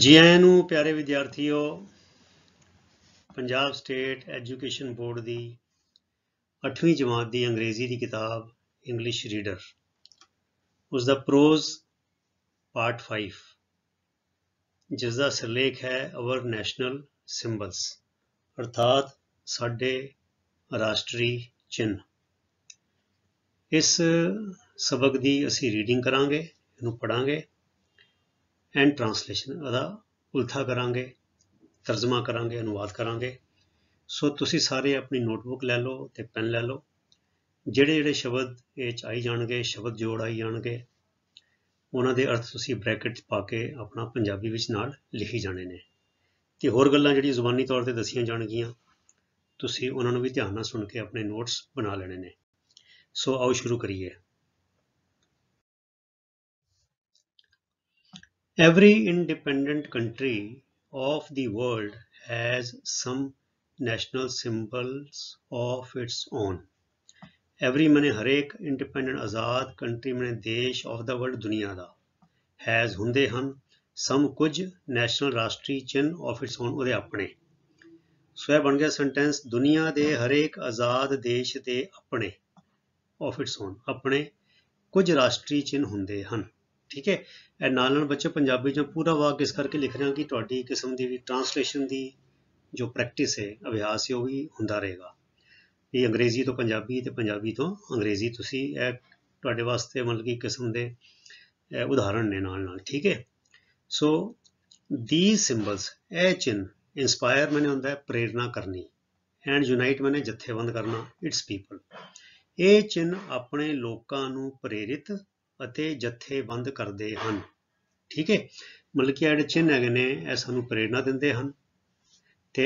ਜੀ ਆਇਆਂ ਨੂੰ ਪਿਆਰੇ ਵਿਦਿਆਰਥੀਓ ਪੰਜਾਬ ਸਟੇਟ ਐਜੂਕੇਸ਼ਨ ਬੋਰਡ ਦੀ 8ਵੀਂ ਜਮਾਤ ਦੀ ਅੰਗਰੇਜ਼ੀ ਦੀ ਕਿਤਾਬ ਇੰਗਲਿਸ਼ ਰੀਡਰ ਉਸ ਦਾ ਪ੍ਰੋਜ਼ ਪਾਰਟ 5 ਜਿਸ ਦਾ ਸਿਰਲੇਖ ਹੈ ਆਵਰ ਨੈਸ਼ਨਲ ਸਿੰਬਲਸ ਅਰਥਾਤ ਸਾਡੇ ਰਾਸ਼ਟਰੀ ਚਿੰਨ ਇਸ ਸਬਕ ਦੀ ਅਸੀਂ ਰੀਡਿੰਗ ਕਰਾਂਗੇ ਇਹਨੂੰ ਪੜਾਂਗੇ ਐਂਡ ਟ੍ਰਾਂਸਲੇਸ਼ਨ ਦਾ ਉਲਥਾ ਕਰਾਂਗੇ ਤਰਜਮਾ ਕਰਾਂਗੇ ਅਨੁਵਾਦ ਕਰਾਂਗੇ ਸੋ ਤੁਸੀਂ ਸਾਰੇ ਆਪਣੀ ਨੋਟਬੁੱਕ ਲੈ ਲਓ ਤੇ ਪੈਨ ਲੈ ਲਓ ਜਿਹੜੇ ਜਿਹੜੇ ਸ਼ਬਦ ਇਹ ਚ ਆਈ ਜਾਣਗੇ ਸ਼ਬਦ ਜੋੜ ਆਈ ਜਾਣਗੇ ਉਹਨਾਂ ਦੇ ਅਰਥ ਤੁਸੀਂ ਬ੍ਰੈਕਟ ਪਾ ਕੇ ਆਪਣਾ ਪੰਜਾਬੀ ਵਿੱਚ ਨਾਲ ਲਿਖੀ ਜਾਣੇ ਨੇ ਤੇ ਹੋਰ ਗੱਲਾਂ ਜਿਹੜੀ ਜ਼ੁਬਾਨੀ ਤੌਰ ਤੇ ਦੱਸੀਆਂ ਜਾਣਗੀਆਂ ਤੁਸੀਂ ਉਹਨਾਂ ਨੂੰ ਵੀ ਧਿਆਨ ਨਾਲ ਸੁਣ ਕੇ ਆਪਣੇ ਨੋਟਸ ਬਣਾ ਲੈਣੇ ਨੇ ਸੋ ਆਓ ਸ਼ੁਰੂ ਕਰੀਏ Every independent country of the world has some national symbols of its own. Every har ek independent azad country ਮਨੇ desh of the world duniya da has hunde han some kuj national rashtri chin of its own ਉਹਦੇ ਆਪਣੇ ਸੋ ਇਹ ਬਣ ਗਿਆ sentence ਦੁਨੀਆ ਦੇ ਹਰੇਕ ਆਜ਼ਾਦ ਦੇਸ਼ ਦੇ ਆਪਣੇ of its own ਆਪਣੇ ਕੁਝ ਰਾਸ਼ਟਰੀ ਚਿੰਨ ਹੁੰਦੇ ਹਨ ਠੀਕ ਹੈ ਇਹ ਨਾਲ ਨਾਲ ਬੱਚੇ ਪੰਜਾਬੀ ਚੋਂ ਪੂਰਾ ਵਾਕ ਇਸ ਕਰਕੇ ਲਿਖ ਰਿਹਾ ਕਿ ਤੁਹਾਡੀ ਕਿਸਮ ਦੀ ਵੀ ਟਰਾਂਸਲੇਸ਼ਨ ਦੀ ਜੋ ਪ੍ਰੈਕਟਿਸ ਹੈ ਅਭਿਆਸ ਹੈ ਉਹ ਵੀ ਹੁੰਦਾ ਰਹੇਗਾ ਇਹ ਅੰਗਰੇਜ਼ੀ ਤੋਂ ਪੰਜਾਬੀ ਤੇ ਪੰਜਾਬੀ ਤੋਂ ਅੰਗਰੇਜ਼ੀ ਤੁਸੀਂ ਇਹ ਤੁਹਾਡੇ ਵਾਸਤੇ ਮਤਲਬ ਕਿ ਕਿਸਮ ਦੇ ਉਦਾਹਰਣ ਨੇ ਨਾਲ ਨਾਲ ਠੀਕ ਹੈ ਸੋ ਦੀ ਸਿੰਬਲਸ ਇਹ ਚਿੰ ਇਨਸਪਾਇਰ ਮੈਨੇ ਹੁੰਦਾ ਹੈ ਪ੍ਰੇਰਣਾ ਕਰਨੀ ਐਂਡ ਯੂਨਾਈਟ ਮੈਨੇ ਜਥੇਬੰਦ ਕਰਨਾ ਇਟਸ ਪੀਪਲ ਇਹ ਚਿੰਨ ਆਪਣੇ ਲੋਕਾਂ ਨੂੰ ਪ੍ਰੇਰਿਤ ਅਤੇ ਜਥੇਬੰਦ ਕਰਦੇ ਹਨ ਠੀਕ ਹੈ ਮਤਲਬ ਕਿ ਜਿਹੜੇ ਚਿੰਨ੍ਹ ਹੈਗੇ ਨੇ ਇਹ ਸਾਨੂੰ ਪ੍ਰੇਰਣਾ ਦਿੰਦੇ ਹਨ ਤੇ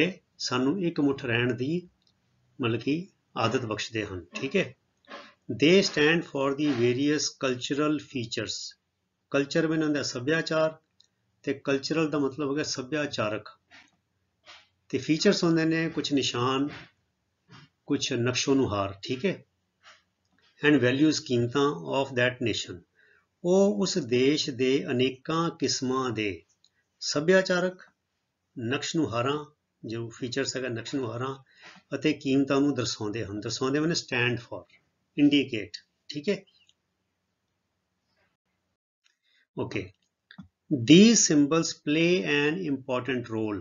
ਸਾਨੂੰ ਇੱਕ ਮੁੱਠ ਰਹਿਣ ਦੀ ਮਤਲਬ ਕਿ ਆਦਤ ਬਖਸ਼ਦੇ ਹਨ ਠੀਕ ਹੈ ਦੇ stand for the various cultural features culture ਵੀ ਹੁੰਦਾ ਸੱਭਿਆਚਾਰ ਤੇ ਕਲਚਰਲ ਦਾ ਮਤਲਬ ਹੋ ਗਿਆ ਸੱਭਿਆਚਾਰਕ ਤੇ ਫੀਚਰਸ ਹੁੰਦੇ ਨੇ ਕੁਝ ਨਿਸ਼ਾਨ ਕੁਝ ਨਕਸ਼ੋ ਠੀਕ ਹੈ ਐਂਡ ਵੈਲਿਊਜ਼ ਕੀਮਤਾਂ ਆਫ ਥੈਟ ਨੇਸ਼ਨ ਉਹ ਉਸ ਦੇਸ਼ ਦੇ ਅਨੇਕਾਂ ਕਿਸਮਾਂ ਦੇ ਸੱਭਿਆਚਾਰਕ ਨਕਸ਼ ਨੂੰ ਹਾਰਾਂ ਜੋ ਫੀਚਰਸ ਹੈਗਾ ਨਕਸ਼ ਨੂੰ ਹਾਰਾਂ ਅਤੇ ਕੀਮਤਾਂ ਨੂੰ ਦਰਸਾਉਂਦੇ ਹਨ ਦਰਸਾਉਂਦੇ ਹਨ ਸਟੈਂਡ ਫॉर ਇੰਡੀਕੇਟ ਠੀਕ ਹੈ okay these symbols play an important role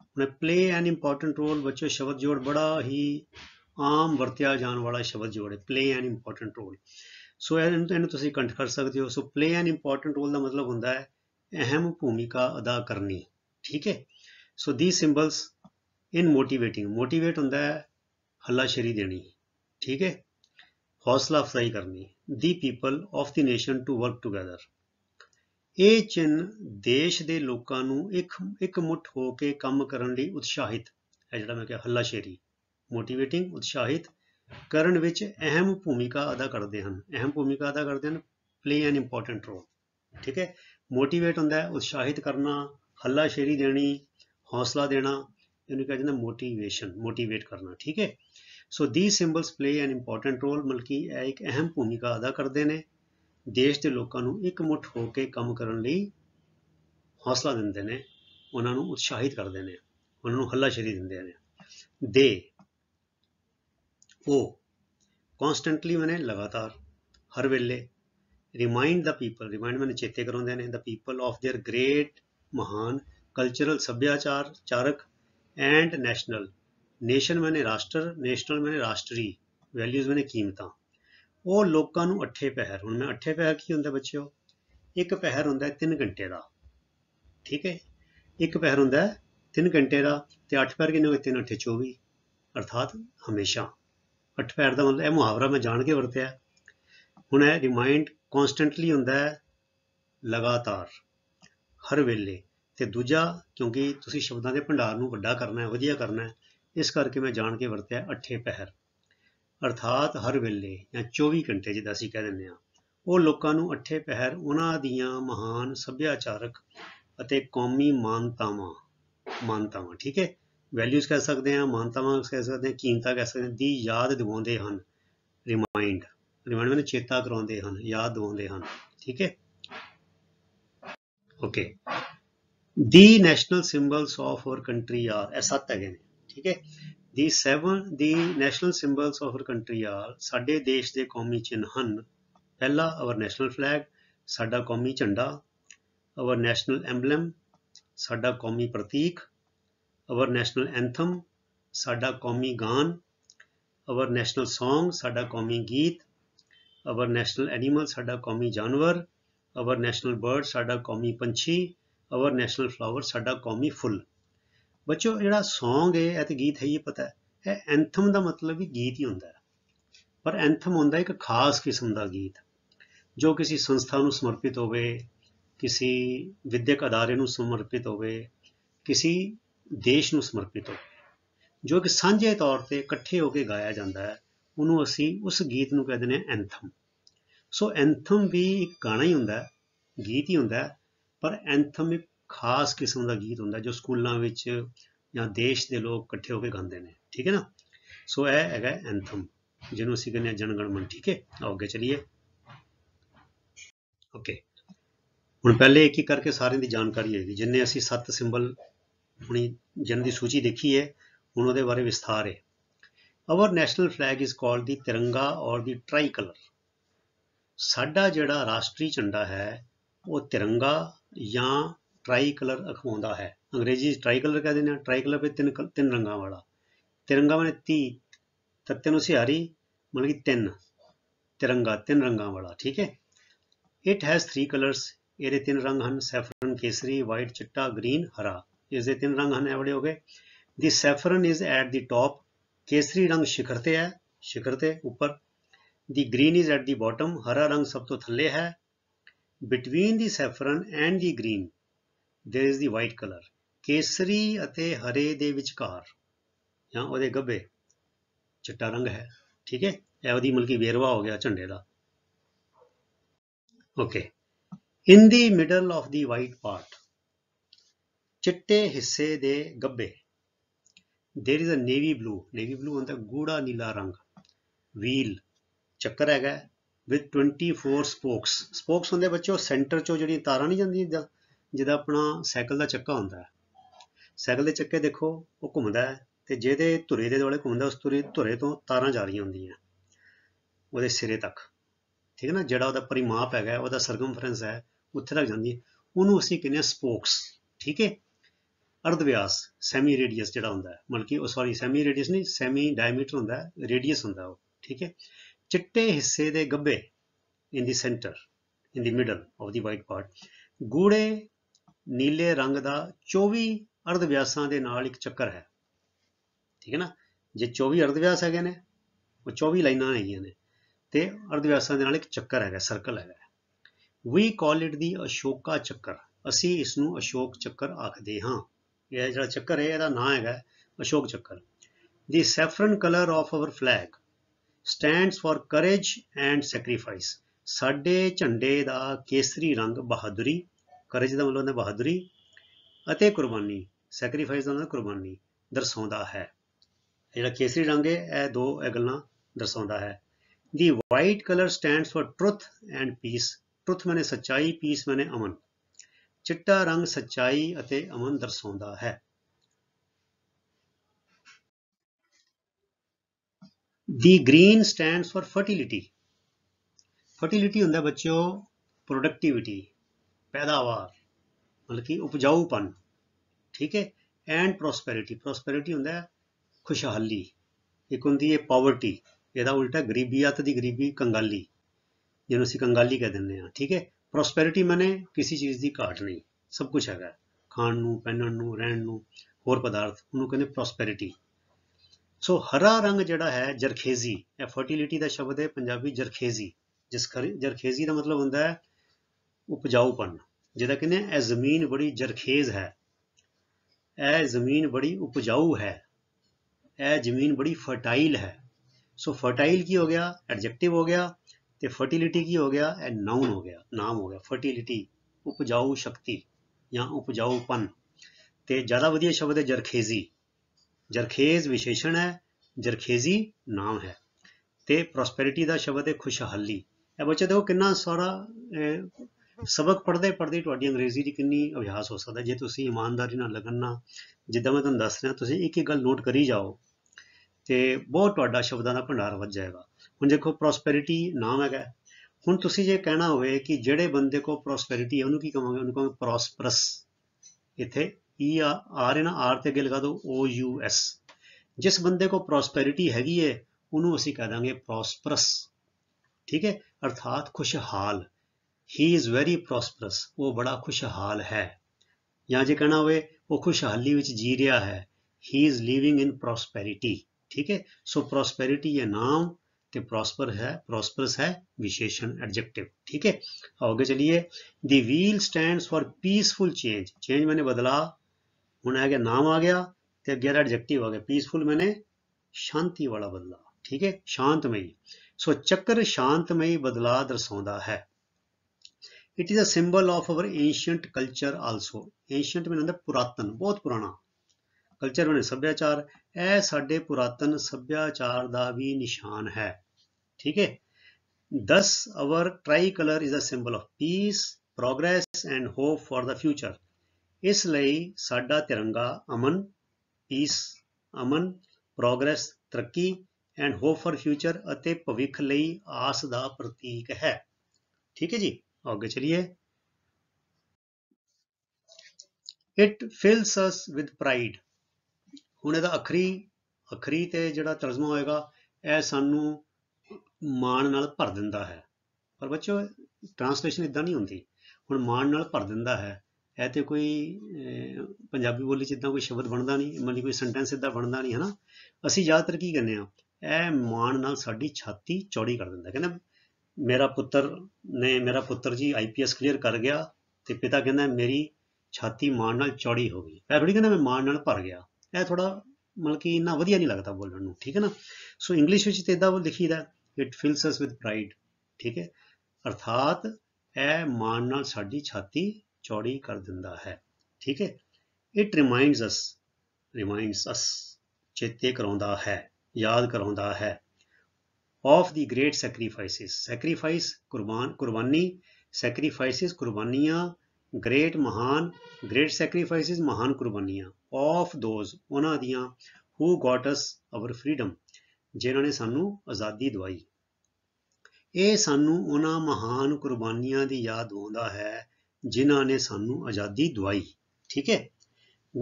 ਉਹਨੇ ਪਲੇ ਐਨ ਇੰਪੋਰਟੈਂਟ ਰੋਲ ਬੱਚੋ ਸ਼ਬਦ ਜੋੜ ਬੜਾ ਹੀ ਆਮ ਵਰਤਿਆ ਜਾਣ ਵਾਲਾ ਸ਼ਬਦ ਜੋੜੇ play an important role so ਇਹਨੂੰ ਤੁਸੀਂ ਕੰਟ ਕਰ ਸਕਦੇ ਹੋ so play an important role ਦਾ ਮਤਲਬ ਹੁੰਦਾ ਹੈ ਅਹਿਮ ਭੂਮਿਕਾ ਅਦਾ ਕਰਨੀ ਠੀਕ ਹੈ ਸੋ ਦੀ ਸਿੰਬਲਸ ਇਨ ਮੋਟੀਵੇਟਿੰਗ ਮੋਟੀਵੇਟ ਹੁੰਦਾ ਹੈ ਹੱਲਾਸ਼ੇਰੀ ਦੇਣੀ ਠੀਕ ਹੈ ਹੌਸਲਾ ਅਫਜ਼ਾਈ ਕਰਨੀ ਦੀ people of the nation to work together ਇਹ ਚਿੰਨ ਦੇਸ਼ ਦੇ ਲੋਕਾਂ ਨੂੰ ਇੱਕ ਇੱਕ ਮੁੱਠ ਹੋ ਕੇ ਕੰਮ ਕਰਨ ਲਈ ਉਤਸ਼ਾਹਿਤ ਹੈ ਜਿਹੜਾ ਮੈਂ ਕਿਹਾ ਹੱਲਾਸ਼ੇਰੀ ਮੋਟੀਵੇਟਿੰਗ ਉਤਸ਼ਾਹਿਤ ਕਰਨ ਵਿੱਚ ਅਹਿਮ ਭੂਮਿਕਾ ਅਦਾ ਕਰਦੇ ਹਨ ਅਹਿਮ ਭੂਮਿਕਾ ਅਦਾ ਕਰਦੇ ਹਨ ਪਲੇ ਐਨ ਇੰਪੋਰਟੈਂਟ ਰੋਲ ਠੀਕ ਹੈ ਮੋਟੀਵੇਟ ਹੁੰਦਾ ਹੈ ਉਤਸ਼ਾਹਿਤ ਕਰਨਾ ਹੱਲਾਸ਼ੇਰੀ ਦੇਣੀ ਹੌਸਲਾ ਦੇਣਾ ਇਹਨੂੰ ਕਹਿੰਦੇ ਨੇ ਮੋਟੀਵੇਸ਼ਨ ਮੋਟੀਵੇਟ ਕਰਨਾ ਠੀਕ ਹੈ so these symbols play an important role ਮਲਕੀ ਇਹ ਇੱਕ ਅਹਿਮ ਭੂਮਿਕਾ ਅਦਾ ਕਰਦੇ ਨੇ ਦੇਸ਼ ਦੇ ਲੋਕਾਂ ਨੂੰ ਇਕਮੁੱਠ ਹੋ ਕੇ ਕੰਮ ਕਰਨ ਲਈ ਹੌਸਲਾ ਦਿੰਦੇ ਨੇ ਉਹਨਾਂ ਨੂੰ ਉਤਸ਼ਾਹਿਤ ਕਰਦੇ ਨੇ ਉਹਨਾਂ ਨੂੰ ਹੱਲਾਸ਼ੇਰੀ ਦਿੰਦੇ ਨੇ ਦੇ ਉਹ ਕਨਸਟੈਂਟਲੀ ਮਨੇ ਲਗਾਤਾਰ ਹਰ ਵੇਲੇ ਰਿਮਾਈਂਡ ਦਾ ਪੀਪਲ ਰਿਮਾਈਂਡ ਮਨੇ ਚੇਤੇ ਕਰਾਉਂਦੇ ਨੇ the people of their great ਮਹਾਨ ਕਲਚਰਲ ਸੱਭਿਆਚਾਰ ਚਾਰਕ ਐਂਡ ਨੈਸ਼ਨਲ ਨੇਸ਼ਨ ਮਨੇ ਰਾਸ਼ਟਰ ਨੈਸ਼ਨਲ ਮਨੇ ਰਾਸ਼ਟਰੀ ਵੈਲਿਊਜ਼ ਮਨੇ ਕੀਮਤਾਂ ਉਹ ਲੋਕਾਂ ਨੂੰ ਅੱਠੇ ਪਹਿਰ ਹੁਣ ਮੈਂ ਅੱਠੇ ਪਹਿਰ ਕੀ ਹੁੰਦਾ ਬੱਚਿਓ ਇੱਕ ਪਹਿਰ ਹੁੰਦਾ 3 ਘੰਟੇ ਦਾ ਠੀਕ ਹੈ ਇੱਕ ਪਹਿਰ ਹੁੰਦਾ 3 ਘੰਟੇ ਦਾ ਤੇ 8 ਪਹਿਰ ਕਿੰਨੇ ਹੋਏ 3 8 24 ਅਰਥਾਤ ਹਮੇਸ਼ਾ ਅੱਠ ਪੈਰ ਦਾ ਮਤਲਬ ਇਹ ਮੁਹਾਵਰਾ ਮੈਂ ਜਾਣ ਕੇ ਵਰਤਿਆ ਹੁਣ ਇਹ ਰਿਮਾਈਂਡ ਕਨਸਟੈਂਟਲੀ ਹੁੰਦਾ ਹੈ ਲਗਾਤਾਰ ਹਰ ਵੇਲੇ ਤੇ ਦੂਜਾ ਕਿਉਂਕਿ ਤੁਸੀਂ ਸ਼ਬਦਾਂ ਦੇ ਭੰਡਾਰ ਨੂੰ ਵੱਡਾ ਕਰਨਾ ਹੈ ਵਧੀਆ ਕਰਨਾ ਹੈ ਇਸ ਕਰਕੇ ਮੈਂ ਜਾਣ ਕੇ ਵਰਤਿਆ ਅੱਠੇ ਪਹਿਰ ਅਰਥਾਤ ਹਰ ਵੇਲੇ ਜਾਂ 24 ਘੰਟੇ ਜਿੱਦਾਂ ਅਸੀਂ ਕਹਿ ਦਿੰਦੇ ਹਾਂ ਉਹ ਲੋਕਾਂ ਨੂੰ ਅੱਠੇ ਪਹਿਰ ਉਹਨਾਂ ਦੀਆਂ ਮਹਾਨ ਸੱਭਿਆਚਾਰਕ ਅਤੇ ਕੌਮੀ ਮਾਨਤਾਵਾਂ ਮਾਨਤਾਵਾਂ ਠੀਕ ਹੈ ਵੈਲਿਊਜ਼ ਕਹਿ ਸਕਦੇ ਹਾਂ ਮਾਨਤਾਵਾਂ ਕਹਿ ਸਕਦੇ ਹਾਂ ਕੀਮਤਾਂ ਕਹਿ ਸਕਦੇ ਹਾਂ ਦੀ ਯਾਦ ਦਿਵਾਉਂਦੇ ਹਨ ਰਿਮਾਈਂਡ ਰਿਮਾਈਂਡ ਮੈਨੂੰ ਚੇਤਾ ਕਰਾਉਂਦੇ ਹਨ ਯਾਦ ਦਿਵਾਉਂਦੇ ਹਨ ਠੀਕ ਹੈ okay the national symbols of our country are ਇਹ ਸੱਤ ਹੈਗੇ ਨੇ ਠੀਕ ਹੈ the seven the national symbols of our country are ਸਾਡੇ ਦੇਸ਼ ਦੇ ਕੌਮੀ ਚਿੰਨ੍ਹ ਹਨ ਪਹਿਲਾ ਆਵਰ ਨੈਸ਼ਨਲ ਫਲੈਗ ਸਾਡਾ ਕੌਮੀ ਝੰਡਾ ਆਵਰ ਨੈਸ਼ਨਲ ਐਮਬਲਮ ਸਾਡਾ ਕੌਮੀ ਪ੍ਰਤੀਕ ਆਵਰ ਨੈਸ਼ਨਲ ਐਂਥਮ ਸਾਡਾ ਕੌਮੀ ਗਾਨ ਆਵਰ ਨੈਸ਼ਨਲ Song ਸਾਡਾ ਕੌਮੀ ਗੀਤ ਆਵਰ ਨੈਸ਼ਨਲ ਐਨੀਮਲ ਸਾਡਾ ਕੌਮੀ ਜਾਨਵਰ ਆਵਰ ਨੈਸ਼ਨਲ ਬਰਡ ਸਾਡਾ ਕੌਮੀ ਪੰਛੀ ਆਵਰ ਨੈਸ਼ਨਲ ਫਲਾਵਰ ਸਾਡਾ ਕੌਮੀ ਫੁੱਲ ਬੱਚੋ ਜਿਹੜਾ Song ਹੈ ਇਹ ਤੇ ਗੀਤ ਹੈ ਇਹ ਪਤਾ ਹੈ ਇਹ ਐਂਥਮ ਦਾ ਮਤਲਬ ਵੀ ਗੀਤ ਹੀ ਹੁੰਦਾ ਹੈ ਪਰ ਐਂਥਮ ਹੁੰਦਾ ਇੱਕ ਖਾਸ ਕਿਸਮ ਦਾ ਗੀਤ ਜੋ ਕਿਸੇ ਸੰਸਥਾ ਨੂੰ ਸਮਰਪਿਤ ਹੋਵੇ ਕਿਸੇ ਵਿਦਿਅਕ ਅਦਾਰੇ ਨੂੰ ਸਮਰਪਿਤ ਹੋਵੇ ਕਿਸੇ ਦੇਸ਼ ਨੂੰ ਸਮਰਪਿਤ ਹੋ ਜੋ ਕਿ ਸਾਂਝੇ ਤੌਰ ਤੇ ਇਕੱਠੇ ਹੋ ਕੇ ਗਾਇਆ ਜਾਂਦਾ ਹੈ ਉਹਨੂੰ ਅਸੀਂ ਉਸ ਗੀਤ ਨੂੰ ਕਹਿੰਦੇ ਨੇ ਐਂਥਮ ਸੋ ਐਂਥਮ ਵੀ ਇੱਕ ਗਾਣਾ ਹੀ ਹੁੰਦਾ ਹੈ ਗੀਤ ਹੀ ਹੁੰਦਾ ਹੈ ਪਰ ਐਂਥਮ ਇੱਕ ਖਾਸ ਕਿਸਮ ਦਾ ਗੀਤ ਹੁੰਦਾ ਜੋ ਸਕੂਲਾਂ ਵਿੱਚ ਜਾਂ ਦੇਸ਼ ਦੇ ਲੋਕ ਇਕੱਠੇ ਹੋ ਕੇ ਗਾਉਂਦੇ ਨੇ ਠੀਕ ਹੈ ਨਾ ਸੋ ਇਹ ਹੈਗਾ ਐਂਥਮ ਜਿਹਨੂੰ ਅਸੀਂ ਕਹਿੰਦੇ ਜਨਗਣ ਮਨ ਠੀਕ ਹੈ ਆਓ ਅੱਗੇ ਚਲੀਏ ਓਕੇ ਹੁਣ ਪਹਿਲੇ ਇੱਕ ਇੱਕ ਕਰਕੇ ਸਾਰਿਆਂ ਦੀ ਜਾਣਕਾਰੀ ਹੋਏਗੀ ਜਿੰਨੇ ਅਸੀਂ ਸੱਤ ਸਿੰਬਲ ਆਪਣੀ ਜਨ ਦੀ ਸੂਚੀ ਦੇਖੀ ਹੈ ਹੁਣ ਉਹਦੇ ਬਾਰੇ ਵਿਸਥਾਰ ਹੈ our national flag is called the Tiranga or the try colour ਸਾਡਾ ਜਿਹੜਾ ਰਾਸ਼ਟਰੀ ਝੰਡਾ ਹੈ ਉਹ ਤਿਰੰਗਾ ਜਾਂ ਟ੍ਰਾਈ ਕਲਰ ਅਖਵਾਉਂਦਾ ਹੈ ਅੰਗਰੇਜ਼ੀ ਟ੍ਰਾਈ ਕਲਰ ਕਹਿੰਦੇ ਨੇ ਟ੍ਰਾਈ ਕਲਰ ਵਿੱਚ ਤਿੰਨ ਤਿੰਨ ਰੰਗਾਂ ਵਾਲਾ ਤਿਰੰਗਾ ਮਨੇ 30 ਤੱਤੇ ਨੂੰ ਸਿਹਾਰੀ ਮਤਲਬ ਕਿ ਤਿੰਨ ਤਿਰੰਗਾ ਤਿੰਨ ਰੰਗਾਂ ਵਾਲਾ ਠੀਕ ਹੈ ਇਟ ਹੈਜ਼ 3 ਕਲਰਸ ਇਹਦੇ ਤਿੰਨ ਰੰਗ ਹਨ ਸੈਫਰਨ ਕੇਸਰੀ ਵਾਈਟ ਚਿੱਟਾ ਗ੍ਰੀਨ ਹਰਾ ਇਸ ਦੇ ਤਿੰਨ ਰੰਗ ਹਨ ਐਵੜੇ ਹੋ ਗਏ the saffron is at the top ਕੇਸਰੀ ਰੰਗ ਸ਼ਿਖਰ ਤੇ ਹੈ ਸ਼ਿਖਰ ਤੇ ਉੱਪਰ the green is at the bottom ਹਰਾ ਰੰਗ ਸਭ ਤੋਂ ਥੱਲੇ ਹੈ between the saffron and the green there is the white colour ਕੇਸਰੀ ਅਤੇ ਹਰੇ ਦੇ ਵਿਚਕਾਰ ਜਾਂ ਉਹਦੇ ਗੱਬੇ ਚਿੱਟਾ ਰੰਗ ਹੈ ਠੀਕ ਹੈ ਇਹ ਉਹਦੀ ਮਲਕੀ ਵੇਰਵਾ ਹੋ ਗਿਆ ਝੰਡੇ ਦਾ okay in the middle of the white part ਚਿੱਟੇ ਹਿੱਸੇ ਦੇ ਗੱਬੇ there is a navy blue navy blue ਹੁੰਦਾ ਗੂੜਾ ਨੀਲਾ ਰੰਗ ਵੀਲ ਚੱਕਰ ਹੈਗਾ ਵਿਦ 24 ਸਪੋਕਸ ਸਪੋਕਸ ਹੁੰਦੇ ਬੱਚੋ ਸੈਂਟਰ ਚੋਂ ਜਿਹੜੀਆਂ ਤਾਰਾਂ ਨਹੀਂ ਜਾਂਦੀਆਂ ਜਿਹਦਾ ਆਪਣਾ ਸਾਈਕਲ ਦਾ ਚੱਕਾ ਹੁੰਦਾ ਹੈ ਸਾਈਕਲ ਦੇ ਚੱਕੇ ਦੇਖੋ ਉਹ ਘੁੰਮਦਾ ਹੈ ਤੇ ਜਿਹਦੇ ਧੁਰੇ ਦੇ ਦੁਆਲੇ ਘੁੰਮਦਾ ਉਸ ਧੁਰੇ ਧੁਰੇ ਤੋਂ ਤਾਰਾਂ ਜਾ ਰਹੀਆਂ ਹੁੰਦੀਆਂ ਉਹਦੇ ਸਿਰੇ ਤੱਕ ਠੀਕ ਹੈ ਨਾ ਜਿਹੜਾ ਉਹਦਾ ਪਰਿਮਾਪ ਹੈਗਾ ਉਹਦਾ ਸਰਕਮਫਰੈਂਸ ਹੈ ਉੱਥੇ ਤੱਕ ਜਾਂਦੀ ਹੈ ਉਹਨੂੰ ਅਸੀਂ ਕਹਿੰਦੇ ਆ ਸਪੋਕਸ ਠੀਕ ਹੈ ਅਰਧ ਵਿਆਸ ਸੈਮੀ ਰੇਡੀਅਸ ਜਿਹੜਾ ਹੁੰਦਾ ਹੈ ਮਤਲਬ ਉਹ ਸੌਰੀ ਸੈਮੀ ਰੇਡੀਅਸ ਨਹੀਂ ਸੈਮੀ ਡਾਇਮੀਟਰ ਹੁੰਦਾ ਹੈ ਰੇਡੀਅਸ ਹੁੰਦਾ ਉਹ ਠੀਕ ਹੈ ਚਿੱਟੇ ਹਿੱਸੇ ਦੇ ਗੱਬੇ in the centre in the middle of the white part ਗੂੜੇ ਨੀਲੇ ਰੰਗ ਦਾ 24 ਅਰਧ ਵਿਆਸਾਂ ਦੇ ਨਾਲ ਇੱਕ ਚੱਕਰ ਹੈ ਠੀਕ ਹੈ ਨਾ ਜੇ 24 ਅਰਧ ਵਿਆਸ ਹੈਗੇ ਨੇ ਉਹ 24 ਲਾਈਨਾਂ ਹੈਗੀਆਂ ਨੇ ਤੇ ਅਰਧ ਵਿਆਸਾਂ ਦੇ ਨਾਲ ਇੱਕ ਚੱਕਰ ਹੈਗਾ ਸਰਕਲ ਹੈਗਾ ਵੀ ਕਾਲ ਇਟ ਦੀ ਅਸ਼ੋਕਾ ਚੱਕਰ ਅਸੀਂ ਇਸ ਨੂੰ ਅਸ਼ੋਕ ਚੱਕਰ ਆਖਦੇ ਹਾਂ ਇਹ ਜਿਹੜਾ ਚੱਕਰ ਹੈ ਇਹਦਾ ਨਾਮ ਹੈਗਾ Ashoka Chakra the saffron colour of our flag stands for courage and sacrifice ਸਾਡੇ ਝੰਡੇ ਦਾ ਕੇਸਰੀ ਰੰਗ ਬਹਾਦਰੀ ਕਰੇਜ ਦਾ ਮਤਲਬ ਹੁੰਦਾ ਬਹਾਦਰੀ ਅਤੇ ਕੁਰਬਾਨੀ ਸੈਕਰੀਫਾਈਸ ਦਾ ਮਤਲਬ ਕੁਰਬਾਨੀ ਦਰਸਾਉਂਦਾ ਹੈ ਜਿਹੜਾ ਕੇਸਰੀ ਰੰਗ ਹੈ ਇਹ ਦੋ ਇਹ ਗੱਲਾਂ ਦਰਸਾਉਂਦਾ ਹੈ the white colour stands for truth and peace truth ਮੈਨੇ ਸਚਾਈ ਪੀਸ ਮੈਨੇ ਅਮਨ ਚਿੱਟਾ ਰੰਗ ਸੱਚਾਈ ਅਤੇ ਅਮਨ ਦਰਸਾਉਂਦਾ ਹੈ the green stands for fertility fertility ਹੁੰਦਾ ਬੱਚਿਓ ਪ੍ਰੋਡਕਟਿਵਿਟੀ ਪੈਦਾਵਾਰ ਮਤਲਬ ਕਿ ਉਪਜਾਊਪਨ ਠੀਕ ਹੈ ਐਂਡ ਪ੍ਰੋਸਪੈਰਿਟੀ ਪ੍ਰੋਸਪੈਰਿਟੀ ਹੁੰਦਾ ਖੁਸ਼ਹਾਲੀ ਇੱਕ ਹੁੰਦੀ ਹੈ ਪਾਵਰਟੀ ਇਹਦਾ ਉਲਟਾ ਗਰੀਬੀ ਅਤ ਦੀ ਗਰੀਬੀ ਕੰਗਾਲੀ ਜਿਹਨੂੰ ਅਸੀਂ ਕੰਗਾਲੀ ਕਹਿੰਦੇ ਹਾਂ ਠੀਕ ਹੈ ਪ੍ਰੋਸਪੈਰਿਟੀ ਮਨੇ ਕਿਸੇ ਚੀਜ਼ ਦੀ ਘਾਟ ਨਹੀਂ ਸਭ ਕੁਝ ਹੈਗਾ ਖਾਣ ਨੂੰ ਪਹਿਨਣ ਨੂੰ ਰਹਿਣ ਨੂੰ ਹੋਰ ਪਦਾਰਥ ਉਹਨੂੰ ਕਹਿੰਦੇ ਪ੍ਰੋਸਪੈਰਿਟੀ ਸੋ ਹਰਾ ਰੰਗ ਜਿਹੜਾ ਹੈ ਜਰਖੇਜ਼ੀ ਇਹ ਫਰਟੀਲਿਟੀ ਦਾ ਸ਼ਬਦ ਹੈ ਪੰਜਾਬੀ ਜਰਖੇਜ਼ੀ ਜਿਸ ਜਰਖੇਜ਼ੀ ਦਾ ਮਤਲਬ ਹੁੰਦਾ ਹੈ ਉਪਜਾਊਪਨ ਜਿਹਦਾ ਕਹਿੰਦੇ ਐ ਜ਼ਮੀਨ ਬੜੀ ਜਰਖੇਜ਼ ਹੈ ਐ ਜ਼ਮੀਨ ਬੜੀ ਉਪਜਾਊ ਹੈ ਐ ਜ਼ਮੀਨ ਬੜੀ ਫਰਟਾਈਲ ਹੈ ਸੋ ਫਰਟਾਈਲ ਕੀ ਹੋ ਗਿਆ ਐਡਜੈਕਟਿਵ ਹੋ ਗਿਆ ਤੇ ਫਰਟੀਲਿਟੀ ਕੀ ਹੋ ਗਿਆ ਇਹ ਨਾਉਨ ਹੋ ਗਿਆ ਨਾਮ ਹੋ ਗਿਆ ਫਰਟੀਲਿਟੀ ਉਪਜਾਊ ਸ਼ਕਤੀ ਜਾਂ ਉਪਜਾਊਪਨ ਤੇ ਜ਼ਿਆਦਾ ਵਧੀਆ ਸ਼ਬਦ ਹੈ ਜਰਖੇਜ਼ੀ ਜਰਖੇਜ਼ ਵਿਸ਼ੇਸ਼ਣ ਹੈ ਜਰਖੇਜ਼ੀ ਨਾਮ ਹੈ ਤੇ ਪ੍ਰੋਸਪੈਰਿਟੀ ਦਾ ਸ਼ਬਦ ਹੈ ਖੁਸ਼ਹਾਲੀ ਇਹ ਬੱਚੇ ਦੇਖੋ ਕਿੰਨਾ ਸਾਰਾ ਸਬਕ ਪੜ੍ਹਦੇ ਪੜ੍ਹਦੇ ਤੁਹਾਡੀ ਅੰਗਰੇਜ਼ੀ ਦੀ ਕਿੰਨੀ ਅਭਿਆਸ ਹੋ ਸਕਦਾ ਜੇ ਤੁਸੀਂ ਇਮਾਨਦਾਰੀ ਨਾਲ ਲਗਨ ਨਾਲ ਜਿੱਦਾਂ ਮੈਂ ਤੁਹਾਨੂੰ ਦੱਸ ਰਿਹਾ ਤੁਸੀਂ ਇੱਕ ਇੱਕ ਗੱਲ ਨੋਟ ਕਰੀ ਜਾਓ ਤੇ ਬਹੁਤ ਤੁਹਾਡਾ ਸ਼ਬਦਾਂ ਦਾ ਭੰਡਾਰ ਵੱਜ ਜਾਏਗਾ ਹੁਣ ਦੇਖੋ ਪ੍ਰੋਸਪੈਰਿਟੀ ਨਾਮ ਹੈਗਾ ਹੁਣ ਤੁਸੀਂ ਜੇ ਕਹਿਣਾ ਹੋਵੇ ਕਿ ਜਿਹੜੇ ਬੰਦੇ ਕੋ ਪ੍ਰੋਸਪੈਰਿਟੀ ਹੈ ਉਹਨੂੰ ਕੀ ਕਹਾਂਗੇ ਉਹਨੂੰ ਕਹਾਂਗੇ ਪ੍ਰੋਸਪਰਸ ਇੱਥੇ ਈ e ਆ ਆਰ ਇਹਨਾਂ ਆਰ ਤੇ ਅੱਗੇ ਲਗਾ ਦਿਓ ਓ ਯੂ ਐਸ ਜਿਸ ਬੰਦੇ ਕੋ ਪ੍ਰੋਸਪੈਰਿਟੀ ਹੈਗੀ ਹੈ ਉਹਨੂੰ ਅਸੀਂ ਕਹ ਦਾਂਗੇ ਪ੍ਰੋਸਪਰਸ ਠੀਕ ਹੈ ਅਰਥਾਤ ਖੁਸ਼ਹਾਲ ਹੀ ਇਜ਼ ਵੈਰੀ ਪ੍ਰੋਸਪਰਸ ਉਹ ਬੜਾ ਖੁਸ਼ਹਾਲ ਹੈ ਜਾਂ ਜੇ ਕਹਿਣਾ ਹੋਵੇ ਉਹ ਖੁਸ਼ਹਾਲੀ ਵਿੱਚ ਜੀ ਰਿਹਾ ਹੈ he is living in prosperity ਠੀਕ ਹੈ ਸੋ ਪ੍ਰੋਸਪੈਰਿਟੀ ਇਹ ਨਾਮ ਤੇ ਪ੍ਰੋਸਪਰ ਹੈ ਪ੍ਰੋਸਪਰਸ ਹੈ ਵਿਸ਼ੇਸ਼ਣ ਐਡਜੈਕਟਿਵ ਠੀਕ ਹੈ ਅੱਗੇ ਚਲਿਏ the wheel stands for peaceful change change ਮੈਨੇ ਬਦਲਾ ਹੁਣ ਆ ਗਿਆ ਨਾਮ ਆ ਗਿਆ ਤੇ ਅੱਗੇ ਐਡਜੈਕਟਿਵ ਆ ਗਿਆ ਪੀਸਫੁਲ ਮੈਨੇ ਸ਼ਾਂਤੀ ਵਾਲਾ ਬਦਲਾ ਠੀਕ ਹੈ ਸ਼ਾਂਤਮਈ ਸੋ ਚੱਕਰ ਸ਼ਾਂਤਮਈ ਬਦਲਾ ਦਰਸਾਉਂਦਾ ਹੈ it is a symbol of our ancient culture also ancient ਮੈਨੇ ਦਾ ਪੁਰਾਤਨ ਬਹੁਤ ਪੁਰਾਣਾ ਕਲਚਰ ਮੈਨੇ ਸੱਭਿਆਚਾਰ ਇਹ ਸਾਡੇ ਪੁਰਾਤਨ ਸੱਭਿਆਚਾਰ ਦਾ ਵੀ ਨਿਸ਼ਾਨ ਹੈ ठीक है thus our tricolor is a symbol of peace progress and hope for the future ਇਸ ਲਈ ਸਾਡਾ ਤਿਰੰਗਾ ਅਮਨ ਪੀਸ ਅਮਨ ਪ੍ਰੋਗਰੈਸ ਤਰੱਕੀ ਐਂਡ ਹੋਪ ਫਾਰ ਫਿਊਚਰ ਅਤੇ ਭਵਿੱਖ ਲਈ ਆਸ ਦਾ ਪ੍ਰਤੀਕ ਹੈ ਠੀਕ ਹੈ ਜੀ ਅੱਗੇ ਚਲਿਏ it fills us with pride ਹੁਣ ਇਹਦਾ ਅਖਰੀ ਅਖਰੀ ਤੇ ਜਿਹੜਾ ਤਰਜਮਾ ਹੋਏਗਾ ਇਹ ਸਾਨੂੰ ਮਾਣ ਨਾਲ ਭਰ ਦਿੰਦਾ ਹੈ ਪਰ ਬੱਚੋ ਟ੍ਰਾਂਸਲੇਸ਼ਨ ਇਦਾਂ ਨਹੀਂ ਹੁੰਦੀ ਹੁਣ ਮਾਣ ਨਾਲ ਭਰ ਦਿੰਦਾ ਹੈ ਇਹ ਤੇ ਕੋਈ ਪੰਜਾਬੀ ਬੋਲੀ ਚ ਇਦਾਂ ਕੋਈ ਸ਼ਬਦ ਬਣਦਾ ਨਹੀਂ ਮਤਲਬ ਕੋਈ ਸੈਂਟੈਂਸ ਇਦਾਂ ਬਣਦਾ ਨਹੀਂ ਹਨਾ ਅਸੀਂ ਜ਼ਿਆਦਾਤਰ ਕੀ ਕਰਨੇ ਆ ਇਹ ਮਾਣ ਨਾਲ ਸਾਡੀ ਛਾਤੀ ਚੌੜੀ ਕਰ ਦਿੰਦਾ ਕਹਿੰਦਾ ਮੇਰਾ ਪੁੱਤਰ ਨੇ ਮੇਰਾ ਪੁੱਤਰ ਜੀ ਆਈਪੀਐਸ ਕਲੀਅਰ ਕਰ ਗਿਆ ਤੇ ਪਿਤਾ ਕਹਿੰਦਾ ਮੇਰੀ ਛਾਤੀ ਮਾਣ ਨਾਲ ਚੌੜੀ ਹੋ ਗਈ ਇਹ ਥੋੜੀ ਕਹਿੰਦਾ ਮੈਂ ਮਾਣ ਨਾਲ ਭਰ ਗਿਆ ਇਹ ਥੋੜਾ ਮਤਲਬ ਕਿ ਇੰਨਾ ਵਧੀਆ ਨਹੀਂ ਲੱਗਦਾ ਬੋਲਣ ਨੂੰ ਠੀਕ ਹੈ ਨਾ ਸੋ ਇੰਗਲਿਸ਼ ਵਿੱਚ ਤੇ ਇਦਾਂ ਉਹ ਲਿਖੀਦਾ it fills us with pride ਠੀਕ ਹੈ ਅਰਥਾਤ ਇਹ ਮਾਨ ਨਾਲ ਸਾਡੀ ਛਾਤੀ ਚੌੜੀ ਕਰ ਦਿੰਦਾ ਹੈ ਠੀਕ ਹੈ ਇਟ ਰਿਮਾਈਂਡਸ ਅਸ ਰਿਮਾਈਂਡਸ ਅਸ ਚੇਤੇ ਕਰਾਉਂਦਾ ਹੈ ਯਾਦ ਕਰਾਉਂਦਾ ਹੈ of the great sacrifices sacrifice ਕੁਰਬਾਨ ਕੁਰਬਾਨੀ ਸੈਕਰੀਫਾਈਸਸ ਕੁਰਬਾਨੀਆਂ ਗ੍ਰੇਟ ਮਹਾਨ ਗ੍ਰੇਟ ਸੈਕਰੀਫਾਈਸਸ ਮਹਾਨ ਕੁਰਬਾਨੀਆਂ ਆਫ ਦੋਜ਼ ਉਹਨਾਂ ਦੀਆਂ ਹੂ ਗਾਟ ਅਸ ਆਵਰ ਫਰੀडम ਜਿਨ੍ਹਾਂ ਨੇ ਸਾਨੂੰ ਆਜ਼ਾਦੀ ਦਵਾਈ ਇਹ ਸਾਨੂੰ ਉਹਨਾਂ ਮਹਾਨ ਕੁਰਬਾਨੀਆਂ ਦੀ ਯਾਦ ਆਉਂਦਾ ਹੈ ਜਿਨ੍ਹਾਂ ਨੇ ਸਾਨੂੰ ਆਜ਼ਾਦੀ ਦਵਾਈ ਠੀਕ ਹੈ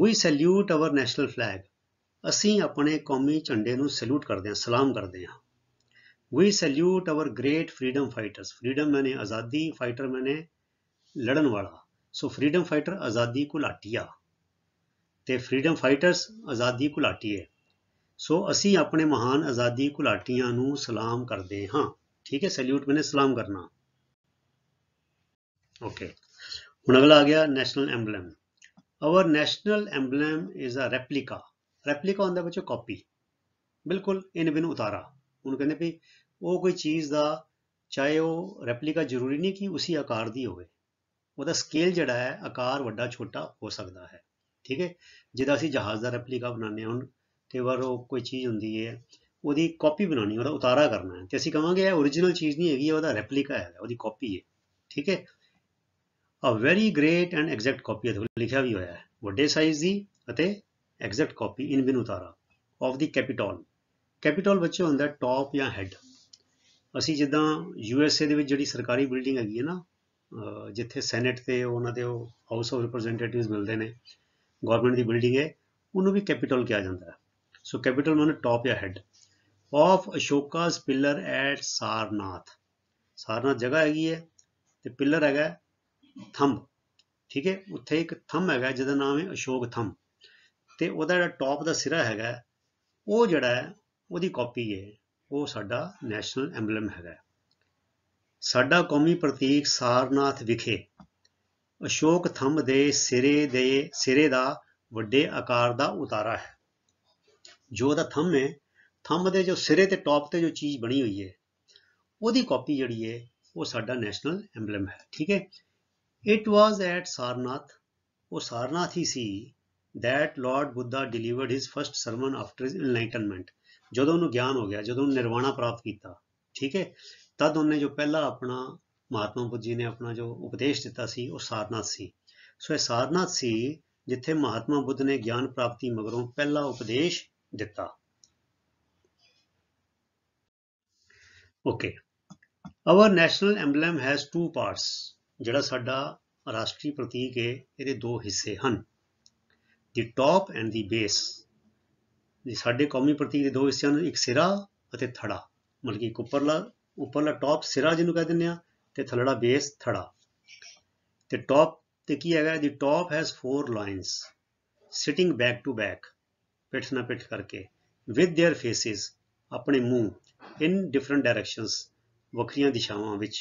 we salute our national flag ਅਸੀਂ ਆਪਣੇ ਕੌਮੀ ਝੰਡੇ ਨੂੰ ਸੈਲੂਟ ਕਰਦੇ ਹਾਂ ਸਲਾਮ ਕਰਦੇ ਹਾਂ we salute our great freedom fighters freedom ਮੈਨੇ ਆਜ਼ਾਦੀ ਫਾਈਟਰ ਮੈਨੇ ਲੜਨ ਵਾਲਾ ਸੋ ਫਰੀडम ਫਾਈਟਰ ਆਜ਼ਾਦੀ ਘੁਲਾਟੀਆ ਤੇ ਫਰੀडम ਫਾਈਟਰਸ ਆਜ਼ਾਦੀ ਘੁਲਾਟੀਏ ਸੋ ਅਸੀਂ ਆਪਣੇ ਮਹਾਨ ਆਜ਼ਾਦੀ ਘੁਲਾਟੀਆਂ ਨੂੰ ਸਲਾਮ ਕਰਦੇ ਹਾਂ ਠੀਕ ਹੈ ਸੈਲੂਟ ਮੈਨੇ ਸਲਾਮ ਕਰਨਾ ਓਕੇ ਹੁਣ ਅਗਲਾ ਆ ਗਿਆ national emblem our national emblem is a replica replica ਹੁੰਦਾ ਬੱਚੋ ਕਾਪੀ ਬਿਲਕੁਲ ਇਹਨੇ ਬਿਨ ਉਤਾਰਾ ਉਹਨੂੰ ਕਹਿੰਦੇ ਵੀ ਉਹ ਕੋਈ ਚੀਜ਼ ਦਾ ਚਾਹੇ ਉਹ ਰੈਪਲਿਕਾ ਜ਼ਰੂਰੀ ਨਹੀਂ ਕਿ ਉਸੇ ਆਕਾਰ ਦੀ ਹੋਵੇ ਉਹਦਾ ਸਕੇਲ ਜਿਹੜਾ ਹੈ ਆਕਾਰ ਵੱਡਾ ਛੋਟਾ ਹੋ ਸਕਦਾ ਹੈ ਠੀਕ ਹੈ ਜਿਹਦਾ ਅਸੀਂ ਜਹਾਜ਼ ਦਾ ਰੈਪਲਿਕਾ ਬਣਾਉਂਦੇ ਹਾਂ ਹੁਣ ਕਈ ਵਾਰ ਉਹ ਕੋਈ ਚੀਜ਼ ਹੁੰਦੀ ਹੈ ਉਹਦੀ ਕਾਪੀ ਬਣਾਉਣੀ ਉਹਦਾ ਉਤਾਰਾ ਕਰਨਾ ਹੈ ਤੇ ਅਸੀਂ ਕਹਾਂਗੇ ਇਹ origignal ਚੀਜ਼ ਨਹੀਂ ਹੈਗੀ ਉਹਦਾ ਰੈਪਲੀਕਾ ਹੈ ਉਹਦੀ ਕਾਪੀ ਹੈ ਠੀਕ ਹੈ a very great and exact copy ਹੈ ਲਿਖਿਆ ਵੀ ਹੋਇਆ ਹੈ ਵੱਡੇ ਸਾਈਜ਼ ਦੀ ਅਤੇ ਐਗਜ਼ੈਕਟ ਕਾਪੀ ਇਨ ਬਿਨ ਉਤਾਰਾ ਆਫ ਦੀ ਕੈਪੀਟਲ ਕੈਪੀਟਲ ਬੱਚੇ ਹੁੰਦਾ ਟਾਪ ਜਾਂ ਹੈਡ ਅਸੀਂ ਜਿੱਦਾਂ ਯੂ ਐਸ ਏ ਦੇ ਵਿੱਚ ਜਿਹੜੀ ਸਰਕਾਰੀ ਬਿਲਡਿੰਗ ਹੈਗੀ ਹੈ ਨਾ ਜਿੱਥੇ ਸੈਨੇਟ ਤੇ ਉਹਨਾਂ ਦੇ ਉਹ ਹਾਊਸ ਆਫ ਰਿਪਰੈਜ਼ੈਂਟੇਟਿਵਸ ਮਿਲਦੇ ਨੇ ਗਵਰਨਮੈਂਟ ਦੀ ਬਿਲਡਿੰਗ ਹੈ ਉਹਨੂੰ ਵੀ ਕੈਪੀਟਲ ਕਿਹਾ ਜਾਂਦਾ ਹੈ ਸੋ ਕੈਪੀਟਲ ਮਨ ਟਾਪ या head of Ashoka's pillar at Sarnath Sarnath ਜਗ੍ਹਾ ਹੈਗੀ ਹੈ ਤੇ ਪਿਲਰ ਹੈਗਾ ਥੰਬ ਠੀਕ ਹੈ ਉੱਥੇ ਇੱਕ ਥੰਬ ਹੈਗਾ ਜਿਹਦਾ ਨਾਮ ਹੈ ਅਸ਼ੋਕ ਥੰਬ ਤੇ ਉਹਦਾ ਜਿਹੜਾ ਟਾਪ ਦਾ ਸਿਰਾ ਹੈਗਾ ਉਹ ਜਿਹੜਾ ਹੈ ਉਹਦੀ ਕਾਪੀ ਹੈ ਉਹ ਸਾਡਾ ਨੈਸ਼ਨਲ ਐਮਬਲਮ ਹੈਗਾ ਸਾਡਾ ਕੌਮੀ ਪ੍ਰਤੀਕ ਸਾਰਨਾਥ ਵਿਖੇ ਅਸ਼ੋਕ ਥੰਬ ਦੇ ਸਿਰੇ ਦੇ ਸਿਰੇ ਦਾ ਵੱਡੇ ਆਕਾਰ ਦਾ ਉਤਾਰਾ ਹੈ ਜੋ ਉਹਦਾ ਥੰਮ ਹੈ ਥੰਮ ਦੇ ਜੋ ਸਿਰੇ ਤੇ ਟੌਪ ਤੇ ਜੋ ਚੀਜ਼ ਬਣੀ ਹੋਈ ਹੈ ਉਹਦੀ ਕਾਪੀ ਜਿਹੜੀ ਹੈ ਉਹ ਸਾਡਾ ਨੈਸ਼ਨਲ ਐਮਬਲਮ ਹੈ ਠੀਕ ਹੈ ਇਟ ਵਾਸ ਐਟ ਸਾਰਨਾਥ ਉਹ ਸਾਰਨਾਥ ਹੀ ਸੀ that lord Buddha delivered his first sermon after his enlightenment ਜਦੋਂ ਉਹਨੂੰ ਗਿਆਨ ਹੋ ਗਿਆ ਜਦੋਂ ਉਹ ਨਿਰਵਾਣਾ ਪ੍ਰਾਪਤ ਕੀਤਾ ਠੀਕ ਹੈ ਤਦ ਉਹਨੇ ਜੋ ਪਹਿਲਾ ਆਪਣਾ ਮਹਾਤਮਾ ਬੁੱਧ ਜੀ ਨੇ ਆਪਣਾ ਜੋ ਉਪਦੇਸ਼ ਦਿੱਤਾ ਸੀ ਉਹ ਸਾਰਨਾਥ ਸੀ ਸੋ ਇਹ ਸਾਰਨਾਥ ਸੀ ਜਿੱਥੇ ਮਹਾਤਮਾ ਬੁੱਧ ਨੇ ਗਿਆਨ ਪ੍ਰਾਪਤੀ ਮਗਰੋਂ ਪਹਿਲਾ ਉਪਦੇਸ਼ ਦਿੱਤਾ okay our national emblem has two parts ਜਿਹੜਾ ਸਾਡਾ ਰਾਸ਼ਟਰੀ ਪ੍ਰਤੀਕ ਹੈ ਇਹਦੇ ਦੋ ਹਿੱਸੇ ਹਨ the top and the base ਜੀ ਸਾਡੇ ਕੌਮੀ ਪ੍ਰਤੀਕ ਦੇ ਦੋ ਹਿੱਸੇ ਹਨ ਇੱਕ ਸਿਰਾ ਅਤੇ ਥੜਾ ਮਤਲਬ ਕਿ ਉੱਪਰਲਾ ਉੱਪਰਲਾ ਟੌਪ ਸਿਰਾ ਜਿਹਨੂੰ ਕਹਿੰਦੇ ਦਿੰਦੇ ਆ ਤੇ ਥੱਲੜਾ ਬੇਸ ਥੜਾ ਤੇ ਟੌਪ ਤੇ ਕੀ ਹੈਗਾ the top has 4 lines sitting back to back ਪਿੱਠ ਨਾਲ ਪਿੱਠ ਕਰਕੇ ਵਿਦ देयर ਫੇਸਿਸ ਆਪਣੇ ਮੂੰਹ ਇਨ ਡਿਫਰੈਂਟ ਡਾਇਰੈਕਸ਼ਨਸ ਵੱਖਰੀਆਂ ਦਿਸ਼ਾਵਾਂ ਵਿੱਚ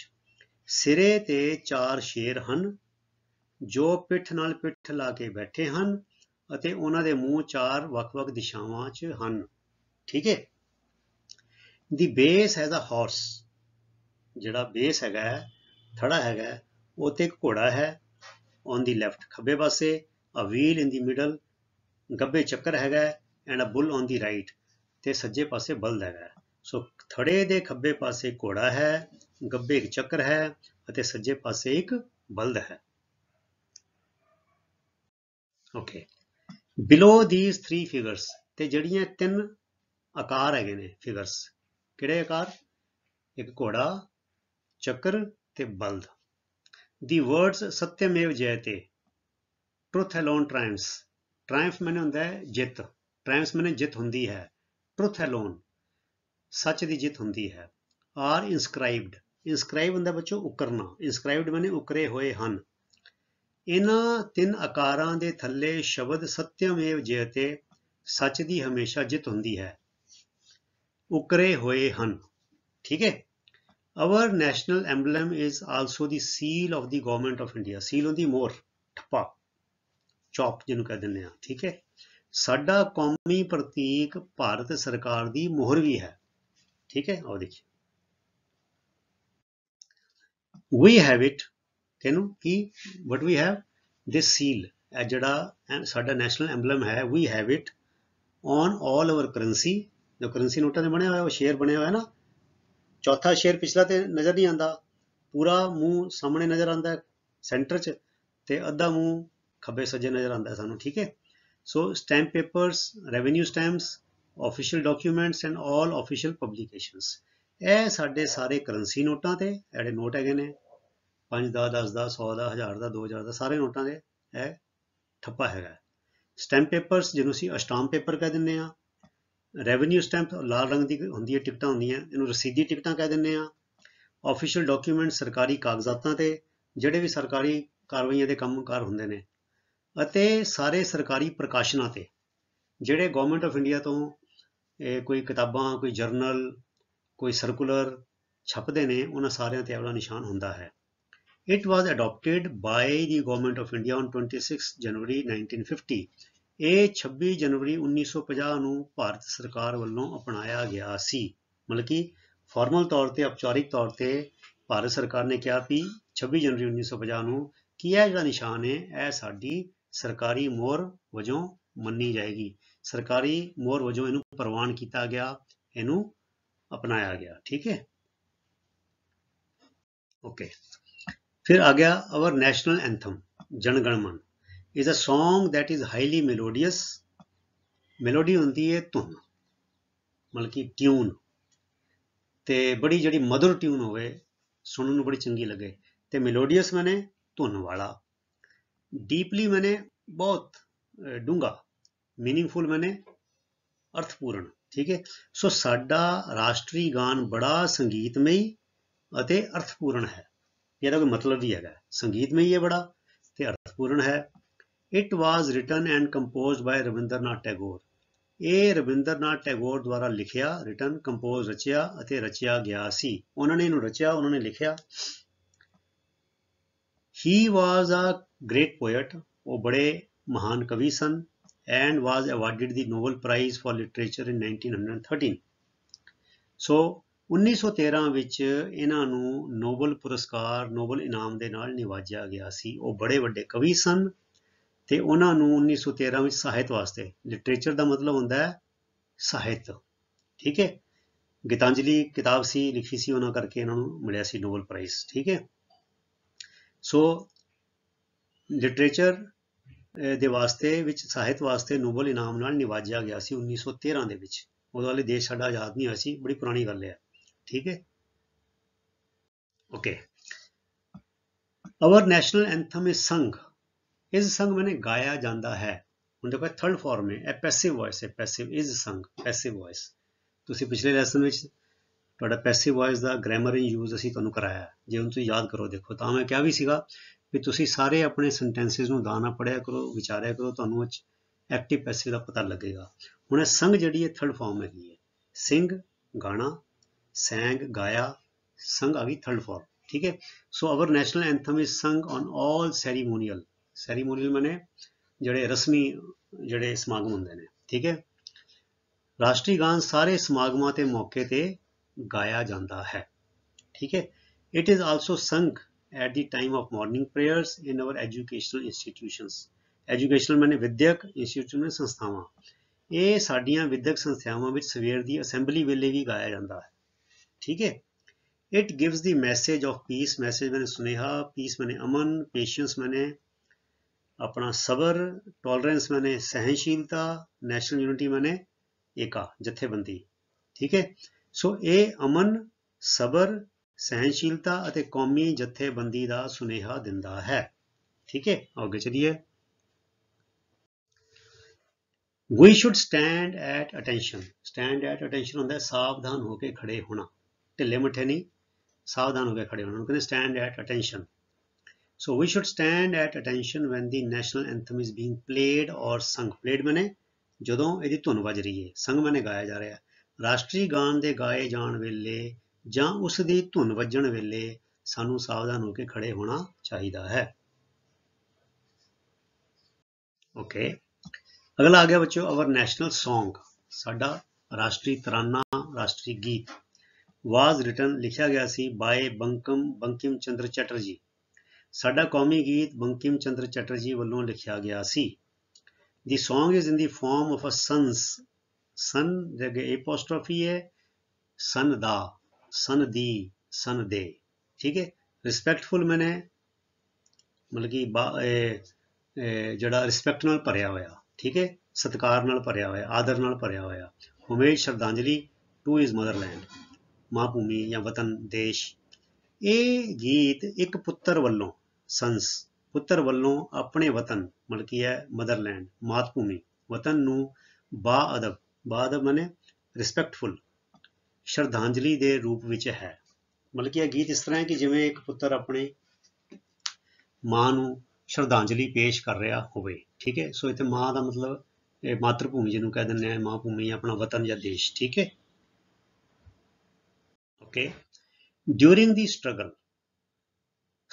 ਸਿਰੇ ਤੇ ਚਾਰ ਸ਼ੇਰ ਹਨ ਜੋ ਪਿੱਠ ਨਾਲ ਪਿੱਠ ਲਾ ਕੇ ਬੈਠੇ ਹਨ ਅਤੇ ਉਹਨਾਂ ਦੇ ਮੂੰਹ ਚਾਰ ਵੱਖ-ਵੱਖ ਦਿਸ਼ਾਵਾਂ 'ਚ ਹਨ ਠੀਕ ਹੈ ਦੀ ਬੇਸ ਹੈ ਅ ਹਾਰਸ ਜਿਹੜਾ ਬੇਸ ਹੈਗਾ ਥੜਾ ਹੈਗਾ ਉਹਤੇ ਇੱਕ ਘੋੜਾ ਹੈ ਔਨ ਦੀ ਲੈਫਟ ਖੱਬੇ ਪਾਸੇ ਅ ਵੀਲ ਇਨ ਦੀ ਮਿਡਲ ਗੱਬੇ ਚੱਕਰ ਹੈਗਾ and a bull on the right ਤੇ ਸੱਜੇ ਪਾਸੇ ਬਲਦ ਹੈਗਾ ਸੋ ਥੜੇ ਦੇ ਖੱਬੇ ਪਾਸੇ ਘੋੜਾ ਹੈ ਗੱਬੇ ਇੱਕ ਚੱਕਰ ਹੈ ਅਤੇ ਸੱਜੇ ਪਾਸੇ ਇੱਕ ਬਲਦ ਹੈ ਓਕੇ ਬਿਲੋ ਥੀਸ 3 ਫਿਗਰਸ ਤੇ ਜਿਹੜੀਆਂ ਤਿੰਨ ਆਕਾਰ ਹੈਗੇ ਨੇ ਫਿਗਰਸ ਕਿਹੜੇ ਆਕਾਰ ਇੱਕ ਘੋੜਾ ਚੱਕਰ ਤੇ ਬਲਦ the words Satyameva Jayate truth alone triumphs triumph ਮੈਨੇ ਹੁੰਦਾ ਹੈ ਜਿੱਤ ਮਨੇ ਜਿੱਤ ਹੁੰਦੀ ਹੈ ਟਰੁੱਥ ਅਲੋਨ ਸੱਚ ਦੀ ਜਿੱਤ ਹੁੰਦੀ ਹੈ ਆਰ ਇਨਸਕ੍ਰਾਈਬਡ ਇਨਸਕ੍ਰਾਈਬ ਹੁੰਦਾ ਬੱਚੋ ਉਕਰਨਾ ਇਨਸਕ੍ਰਾਈਬਡ ਮਨੇ ਉਕਰੇ ਹੋਏ ਹਨ ਇਹਨਾਂ ਤਿੰਨ ਆਕਾਰਾਂ ਦੇ ਥੱਲੇ ਸ਼ਬਦ ਸਤਿਅਮੇਵ ਜਯਤੇ ਸੱਚ ਦੀ ਹਮੇਸ਼ਾ ਜਿੱਤ ਹੁੰਦੀ ਹੈ ਉਕਰੇ ਹੋਏ ਹਨ ਠੀਕ ਹੈ our national emblem is also the seal of the government of India seal ਹੁੰਦੀ ਮੋਰ ਠੱਪਾ ਚੌਕ ਜਿਹਨੂੰ ਕਹਿੰਦੇ ਆ ਠੀਕ ਹੈ ਸਾਡਾ ਕੌਮੀ ਪ੍ਰਤੀਕ ਭਾਰਤ ਸਰਕਾਰ ਦੀ ਮੋਹਰ ਵੀ ਹੈ ਠੀਕ ਹੈ ਆਓ ਦੇਖੀਏ ਵੀ ਹੈਵ ਇਟ ਤੈਨੂੰ ਕੀ ਵਟ ਵੀ ਹੈਵ ਦਿਸ ਸੀਲ ਇਹ ਜਿਹੜਾ ਸਾਡਾ ਨੈਸ਼ਨਲ ਐਮਬਲਮ ਹੈ we have it on 올 our currency ਜੋ ਕਰੰਸੀ ਨੋਟਾਂ ਦੇ ਬਣਿਆ ਹੋਇਆ ਉਹ ਸ਼ੇਅਰ ਬਣਿਆ ਹੋਇਆ ਨਾ ਚੌਥਾ ਸ਼ੇਅਰ ਪਿਛਲਾ ਤੇ ਨਜ਼ਰ ਨਹੀਂ ਆਂਦਾ ਪੂਰਾ ਮੂੰਹ ਸਾਹਮਣੇ ਨਜ਼ਰ ਆਂਦਾ ਸੈਂਟਰ 'ਚ ਤੇ ਅੱਧਾ ਮੂੰਹ ਖੱਬੇ ਸੱਜੇ ਨਜ਼ਰ ਆਂਦਾ ਸਾਨੂੰ ਠੀਕ ਹੈ So stamp papers, revenue stamps, official documents and all official publications. ਇਹ ਸਾਡੇ ਸਾਰੇ ਕਰੰਸੀ ਨੋਟਾਂ ਤੇ ਜਿਹੜੇ ਨੋਟ ਹੈਗੇ ਨੇ 5 ਦਾ 10 ਦਾ 100 ਦਾ 1000 ਦਾ 2000 ਦਾ ਸਾਰੇ ਨੋਟਾਂ ਦੇ ਹੈ ਠੱਪਾ ਹੈਗਾ ਸਟੈਂਪ ਪੇਪਰਸ ਜਿਹਨੂੰ ਅਸੀਂ ਅਸਟਾਮ ਪੇਪਰ ਕਹਿ ਦਿੰਦੇ ਆ ਰੈਵਨਿਊ ਸਟੈਂਪ ਲਾਲ ਰੰਗ ਦੀ ਹੁੰਦੀ ਹੈ ਟਿਕਟਾਂ ਹੁੰਦੀਆਂ ਇਹਨੂੰ ਰਸੀਦੀ ਟਿਕਟਾਂ ਕਹਿ ਦਿੰਦੇ ਆ ਆਫੀਸ਼ੀਅਲ ਡਾਕੂਮੈਂਟ ਸਰਕਾਰੀ ਕਾਗਜ਼ਾਤਾਂ ਤੇ ਜਿਹੜੇ ਵੀ ਸਰਕਾਰੀ ਕਾਰਵਾਈਆਂ ਦੇ ਕੰਮਕਾਰ ਹੁੰਦੇ ਨੇ ਅਤੇ ਸਾਰੇ ਸਰਕਾਰੀ ਪ੍ਰਕਾਸ਼ਨਾਂ ਤੇ ਜਿਹੜੇ ਗਵਰਨਮੈਂਟ ਆਫ ਇੰਡੀਆ ਤੋਂ ਕੋਈ ਕਿਤਾਬਾਂ ਕੋਈ ਜਰਨਲ ਕੋਈ ਸਰਕੂਲਰ ਛਪਦੇ ਨੇ ਉਹਨਾਂ ਸਾਰਿਆਂ ਤੇ ਆਪਣਾ ਨਿਸ਼ਾਨ ਹੁੰਦਾ ਹੈ it was adopted by the government of India on 26 January 1950. ਇਹ 26 ਜਨਵਰੀ 1950 ਨੂੰ ਭਾਰਤ ਸਰਕਾਰ ਵੱਲੋਂ ਅਪਣਾਇਆ ਗਿਆ ਸੀ ਮਤਲਬ ਕਿ ਫਾਰਮਲ ਤੌਰ ਤੇ ਔਪਚਾਰਿਕ ਤੌਰ ਤੇ ਭਾਰਤ ਸਰਕਾਰ ਨੇ ਕਿਹਾ ਵੀ 26 ਜਨਵਰੀ 1950 ਨੂੰ ਕੀ ਹੈ ਜਿਹੜਾ ਨਿਸ਼ਾਨ ਹੈ ਇਹ ਸਾਡੀ ਸਰਕਾਰੀ ਮੋਹਰ ਵਜੋਂ ਮੰਨੀ ਜਾਏਗੀ ਸਰਕਾਰੀ ਮੋਹਰ ਵਜੋਂ ਇਹਨੂੰ ਪ੍ਰਵਾਨ ਕੀਤਾ ਗਿਆ ਇਹਨੂੰ ਅਪਣਾਇਆ ਗਿਆ ਠੀਕ ਹੈ ਓਕੇ ਫਿਰ ਆ ਗਿਆ hour national anthem Jana Gana Mana is a Song that is highly melodious melody ਹੁੰਦੀ ਹੈ ਧੁਨ ਮਤਲਬ ਕਿ ਟਿਊਨ ਤੇ ਬੜੀ ਜਿਹੜੀ ਮਧੁਰ ਟਿਊਨ ਹੋਵੇ ਸੁਣਨ ਨੂੰ ਬੜੀ ਚੰਗੀ ਲੱਗੇ ਤੇ ਮੈਲੋਡੀਅਸ ਮਨੇ ਧੁਨ ਵਾਲਾ डीपली मैंने ਬਹੁਤ ਡੂੰਗਾ मीनिंगफुल मैंने ਅਰਥਪੂਰਨ ਠੀਕ ਹੈ ਸੋ ਸਾਡਾ ਰਾਸ਼ਟਰੀ ਗਾਨ ਬੜਾ ਸੰਗੀਤਮਈ ਅਤੇ ਅਰਥਪੂਰਨ ਹੈ ਇਹਦਾ ਕੋਈ ਮਤਲਬ ਵੀ ਹੈਗਾ ਸੰਗੀਤਮਈ ਹੈ ਬੜਾ ਤੇ ਅਰਥਪੂਰਨ ਹੈ it was written and composed by Rabindranath Tagore ਇਹ ਰਵਿੰਦਰਨਾਥ ਟੈਗੋਰ ਦੁਆਰਾ ਲਿਖਿਆ ਰਿਟਨ ਕੰਪੋਜ਼ ਰਚਿਆ ਅਤੇ ਰਚਿਆ ਗਿਆ ਸੀ ਉਹਨਾਂ ਨੇ ਇਹਨੂੰ ਰਚਿਆ ਉਹਨਾਂ ਨੇ ਲਿਖਿਆ ਹੀ ਵਾਸ ਅ ਗ੍ਰੇਟ ਪੋਇਟ ਉਹ ਬੜੇ ਮਹਾਨ ਕਵੀ ਸਨ and was awarded the Nobel prize for literature in 1913 so 1913 ਵਿੱਚ ਇਹਨਾਂ ਨੂੰ ਨੋਬਲ ਪੁਰਸਕਾਰ ਨੋਬਲ ਇਨਾਮ ਦੇ ਨਾਲ ਨਿਵਾਜਿਆ ਗਿਆ ਸੀ ਉਹ ਬੜੇ ਵੱਡੇ ਕਵੀ ਸਨ ਤੇ ਉਹਨਾਂ ਨੂੰ 1913 ਵਿੱਚ ਸਾਹਿਤ ਵਾਸਤੇ ਲਿਟਰੇਚਰ ਦਾ ਮਤਲਬ ਹੁੰਦਾ ਹੈ ਸਾਹਿਤ ਠੀਕ ਹੈ ਗੀਤਾਂਜਲੀ ਕਿਤਾਬ ਸੀ ਲਿਖੀ ਸੀ ਉਹਨਾਂ ਕਰਕੇ ਇਹਨਾਂ ਨੂੰ ਮਿਲਿਆ ਸੀ ਨੋਬਲ ਪ੍ਰਾਈਜ਼ ਠੀਕ ਹੈ ਸੋ ਲਿਟਰੇਚਰ ਦੇ ਵਾਸਤੇ ਵਿੱਚ ਸਾਹਿਤ ਵਾਸਤੇ ਨੋਬਲ ਇਨਾਮ ਨਾਲ ਨਿਵਾਜਿਆ ਗਿਆ ਸੀ 1913 ਦੇ ਵਿੱਚ ਉਦੋਂ ਵਾਲੇ ਦੇਸ਼ ਸਾਡਾ ਆਜ਼ਾਦ ਨਹੀਂ ਹੋਇਆ ਸੀ ਬੜੀ ਪੁਰਾਣੀ ਗੱਲ ਹੈ ਠੀਕ ਹੈ ਆਵਰ आवर ਐਂਥਮ ਇਸ ਸੰਗ ਇਸ ਸੰਗ ਮੈਨੇ ਗਾਇਆ ਜਾਂਦਾ ਹੈ ਹੁਣ ਦੇਖੋ ਇਹ ਥਰਡ ਫਾਰਮ ਹੈ ਐ ਪੈਸਿਵ ਵਾਇਸ ਹੈ ਪੈਸਿਵ ਇਸ ਸੰਗ ਪੈਸਿਵ ਵਾਇਸ ਤੁਸੀਂ ਪਿਛਲੇ ਲੈਸਨ ਵਿੱਚ ਤੁਹਾਡਾ ਪੈਸਿਵ ਵਾਇਸ ਦਾ ਗ੍ਰਾਮਰ ਇਨ ਯੂਜ਼ ਅਸੀਂ ਤੁਹਾਨੂੰ ਕਰਾਇਆ ਜੇ ਉਹਨੂੰ ਤੁਸੀਂ ਯਾਦ ਕਰੋ ਦੇਖੋ ਤਾਂ ਮੈਂ ਕਿਹਾ ਵੀ ਸੀਗਾ ਵੀ ਤੁਸੀਂ ਸਾਰੇ ਆਪਣੇ ਸੈਂਟੈਂਸਸ ਨੂੰ ਦਾਣਾ ਪੜਿਆ ਕਰੋ ਵਿਚਾਰਿਆ ਕਰੋ ਤੁਹਾਨੂੰ ਐਕਟਿਵ ਪੈਸਿਵ ਦਾ ਪਤਾ ਲੱਗੇਗਾ ਹੁਣ ਇਹ ਸੰਗ ਜਿਹੜੀ ਹੈ ਥਰਡ ਫਾਰਮ ਹੈਗੀ ਹੈ ਸਿੰਘ ਗਾਣਾ ਸੈਂਗ ਗਾਇਆ ਸੰਗ ਆ ਗਈ ਥਰਡ ਫਾਰਮ ਠੀਕ ਹੈ so our national anthem is sung on all ceremonial ceremonial ਮਨੇ ਜਿਹੜੇ ਰਸਮੀ ਜਿਹੜੇ ਸਮਾਗਮ ਹੁੰਦੇ ਨੇ ਠੀਕ ਹੈ ਰਾਸ਼ਟਰੀ ਗਾਨ ਸਾਰੇ ਸਮਾਗਮਾਂ ਤੇ ਮੌਕੇ ਤੇ ਗਾਇਆ ਜਾਂਦਾ ਹੈ ਠੀਕ ਹੈ it is also sung at the time of morning prayers in our educational institutions educational ਮੈਨੇ ਵਿਦਿਅਕ ਇੰਸਟੀਚਿਊਸ਼ਨ ਸੰਸਥਾਵਾਂ ਇਹ ਸਾਡੀਆਂ ਵਿਦਿਅਕ ਸੰਸਥਾਵਾਂ ਵਿੱਚ ਸਵੇਰ ਦੀ ਅਸੈਂਬਲੀ ਵੇਲੇ ਵੀ ਗਾਇਆ ਜਾਂਦਾ ਹੈ ਠੀਕ ਹੈ it gives the message of peace message ਮੈਨੇ ਸੁਨੇਹਾ ਪੀਸ ਮੈਨੇ ਅਮਨ ਪੇਸ਼ੈਂਸ ਮੈਨੇ ਆਪਣਾ ਸਬਰ ਟੋਲਰੈਂਸ ਮੈਨੇ ਸਹਿਨਸ਼ੀਲਤਾ ਨੈਸ਼ਨਲ ਯੂਨਿਟੀ ਮੈਨੇ ਏਕਾ ਜਥੇਬੰਦੀ ਠੀਕ ਹੈ ਸੋ ਇਹ ਅਮਨ ਸਬਰ ਸਹਿਨਸ਼ੀਲਤਾ ਅਤੇ ਕੌਮੀ ਜਥੇਬੰਦੀ ਦਾ ਸੁਨੇਹਾ ਦਿੰਦਾ ਹੈ ਠੀਕ ਹੈ ਅੱਗੇ ਚਲੀਏ we should stand at attention stand at attention ਹੁੰਦਾ ਹੈ ਸਾਵਧਾਨ ਹੋ ਕੇ ਖੜੇ ਹੋਣਾ ਢਿੱਲੇ ਮੱਠੇ ਨਹੀਂ ਸਾਵਧਾਨ ਹੋ ਕੇ ਖੜੇ ਹੋਣਾ ਉਹਨੂੰ ਕਹਿੰਦੇ stand at attention so we should stand at attention when the national anthem is being played or sung played ਮਨੇ ਜਦੋਂ ਇਹਦੀ ਧੁਨ ਵੱਜ ਰਹੀ ਹੈ ਸੰਗ ਮਨੇ ਗਾਇਆ ਜਾ ਰਿਹਾ ਹੈ ਰਾਸ਼ਟਰੀ ਗਾਣ ਦੇ ਗਾਏ ਜਾਣ ਵੇਲੇ ਜਾਂ ਉਸ ਦੀ ਧੁਨ ਵੱਜਣ ਵੇਲੇ ਸਾਨੂੰ ਸਾਵਧਾਨ ਹੋ ਕੇ ਖੜੇ ਹੋਣਾ ਚਾਹੀਦਾ ਹੈ ਓਕੇ ਅਗਲਾ ਆ ਗਿਆ ਬੱਚੋ ਆਵਰ ਨੈਸ਼ਨਲ Song ਸਾਡਾ ਰਾਸ਼ਟਰੀ ਤਰਾਨਾ ਰਾਸ਼ਟਰੀ ਗੀਤ ਵਾਸ ਰਿਟਨ ਲਿਖਿਆ ਗਿਆ ਸੀ ਬਾਏ ਬੰਕਮ ਬੰਕਿਮ ਚੰਦਰ ਚੱਟਰਜੀ ਸਾਡਾ ਕੌਮੀ ਗੀਤ ਬੰਕਿਮ ਚੰਦਰ ਚੱਟਰਜੀ ਵੱਲੋਂ ਲਿਖਿਆ ਗਿਆ ਸੀ the song is in the form of a sons son ਜਗ੍ਹਾ ਐਪੋਸਟ੍ਰੋਫੀ ਹੈ ਸਨ ਦਾ ਸਨ ਦੀ ਸਨ ਦੇ ਠੀਕ ਹੈ ਰਿਸਪੈਕਟਫੁਲ ਮੈਨੇ ਮਤਲਬ ਕਿ ਜਿਹੜਾ ਰਿਸਪੈਕਟ ਨਾਲ ਭਰਿਆ ਹੋਇਆ ਠੀਕ ਹੈ ਸਤਕਾਰ ਨਾਲ ਭਰਿਆ ਹੋਇਆ ਆਦਰ ਨਾਲ ਭਰਿਆ ਹੋਇਆ ਹਮੇਸ਼ ਸ਼ਰਧਾਂਜਲੀ ਟੂ ਹਿਸ ਮਦਰਲੈਂਡ ਮਾਂ ਭੂਮੀ ਜਾਂ ਵਤਨ ਦੇਸ਼ ਇਹ ਗੀਤ ਇੱਕ ਪੁੱਤਰ ਵੱਲੋਂ ਸੰਸ ਪੁੱਤਰ ਵੱਲੋਂ ਆਪਣੇ ਵਤਨ ਮਤਲਬ ਕਿ ਹੈ ਮਦਰਲੈਂਡ ਮਾਤ ਭੂਮੀ ਵਤਨ ਨੂੰ ਬਾ ਅਦਬ ਬਾ ਅਦਬ ਮਨੇ ਰਿਸਪੈਕਟਫੁਲ ਸ਼ਰਧਾਂਜਲੀ ਦੇ ਰੂਪ ਵਿੱਚ ਹੈ ਮਤਲਬ ਕਿ ਇਹ ਗੀਤ ਇਸ ਤਰ੍ਹਾਂ ਹੈ ਕਿ ਜਿਵੇਂ ਇੱਕ ਪੁੱਤਰ ਆਪਣੇ ਮਾਂ ਨੂੰ ਸ਼ਰਧਾਂਜਲੀ ਪੇਸ਼ ਕਰ ਰਿਹਾ ਹੋਵੇ ਠੀਕ ਹੈ ਸੋ ਇੱਥੇ ਮਾਂ ਦਾ ਮਤਲਬ ਇਹ ਮਾਤਰ ਭੂਮੀ ਜਿਹਨੂੰ ਕਹਿ ਦਿੰਦੇ ਆ ਮਾਂ ਭੂਮੀ ਆਪਣਾ ਵਤਨ ਜਾਂ ਦੇਸ਼ ਠੀਕ ਹੈ ਓਕੇ ਡਿਊਰਿੰਗ ਦੀ ਸਟਰਗਲ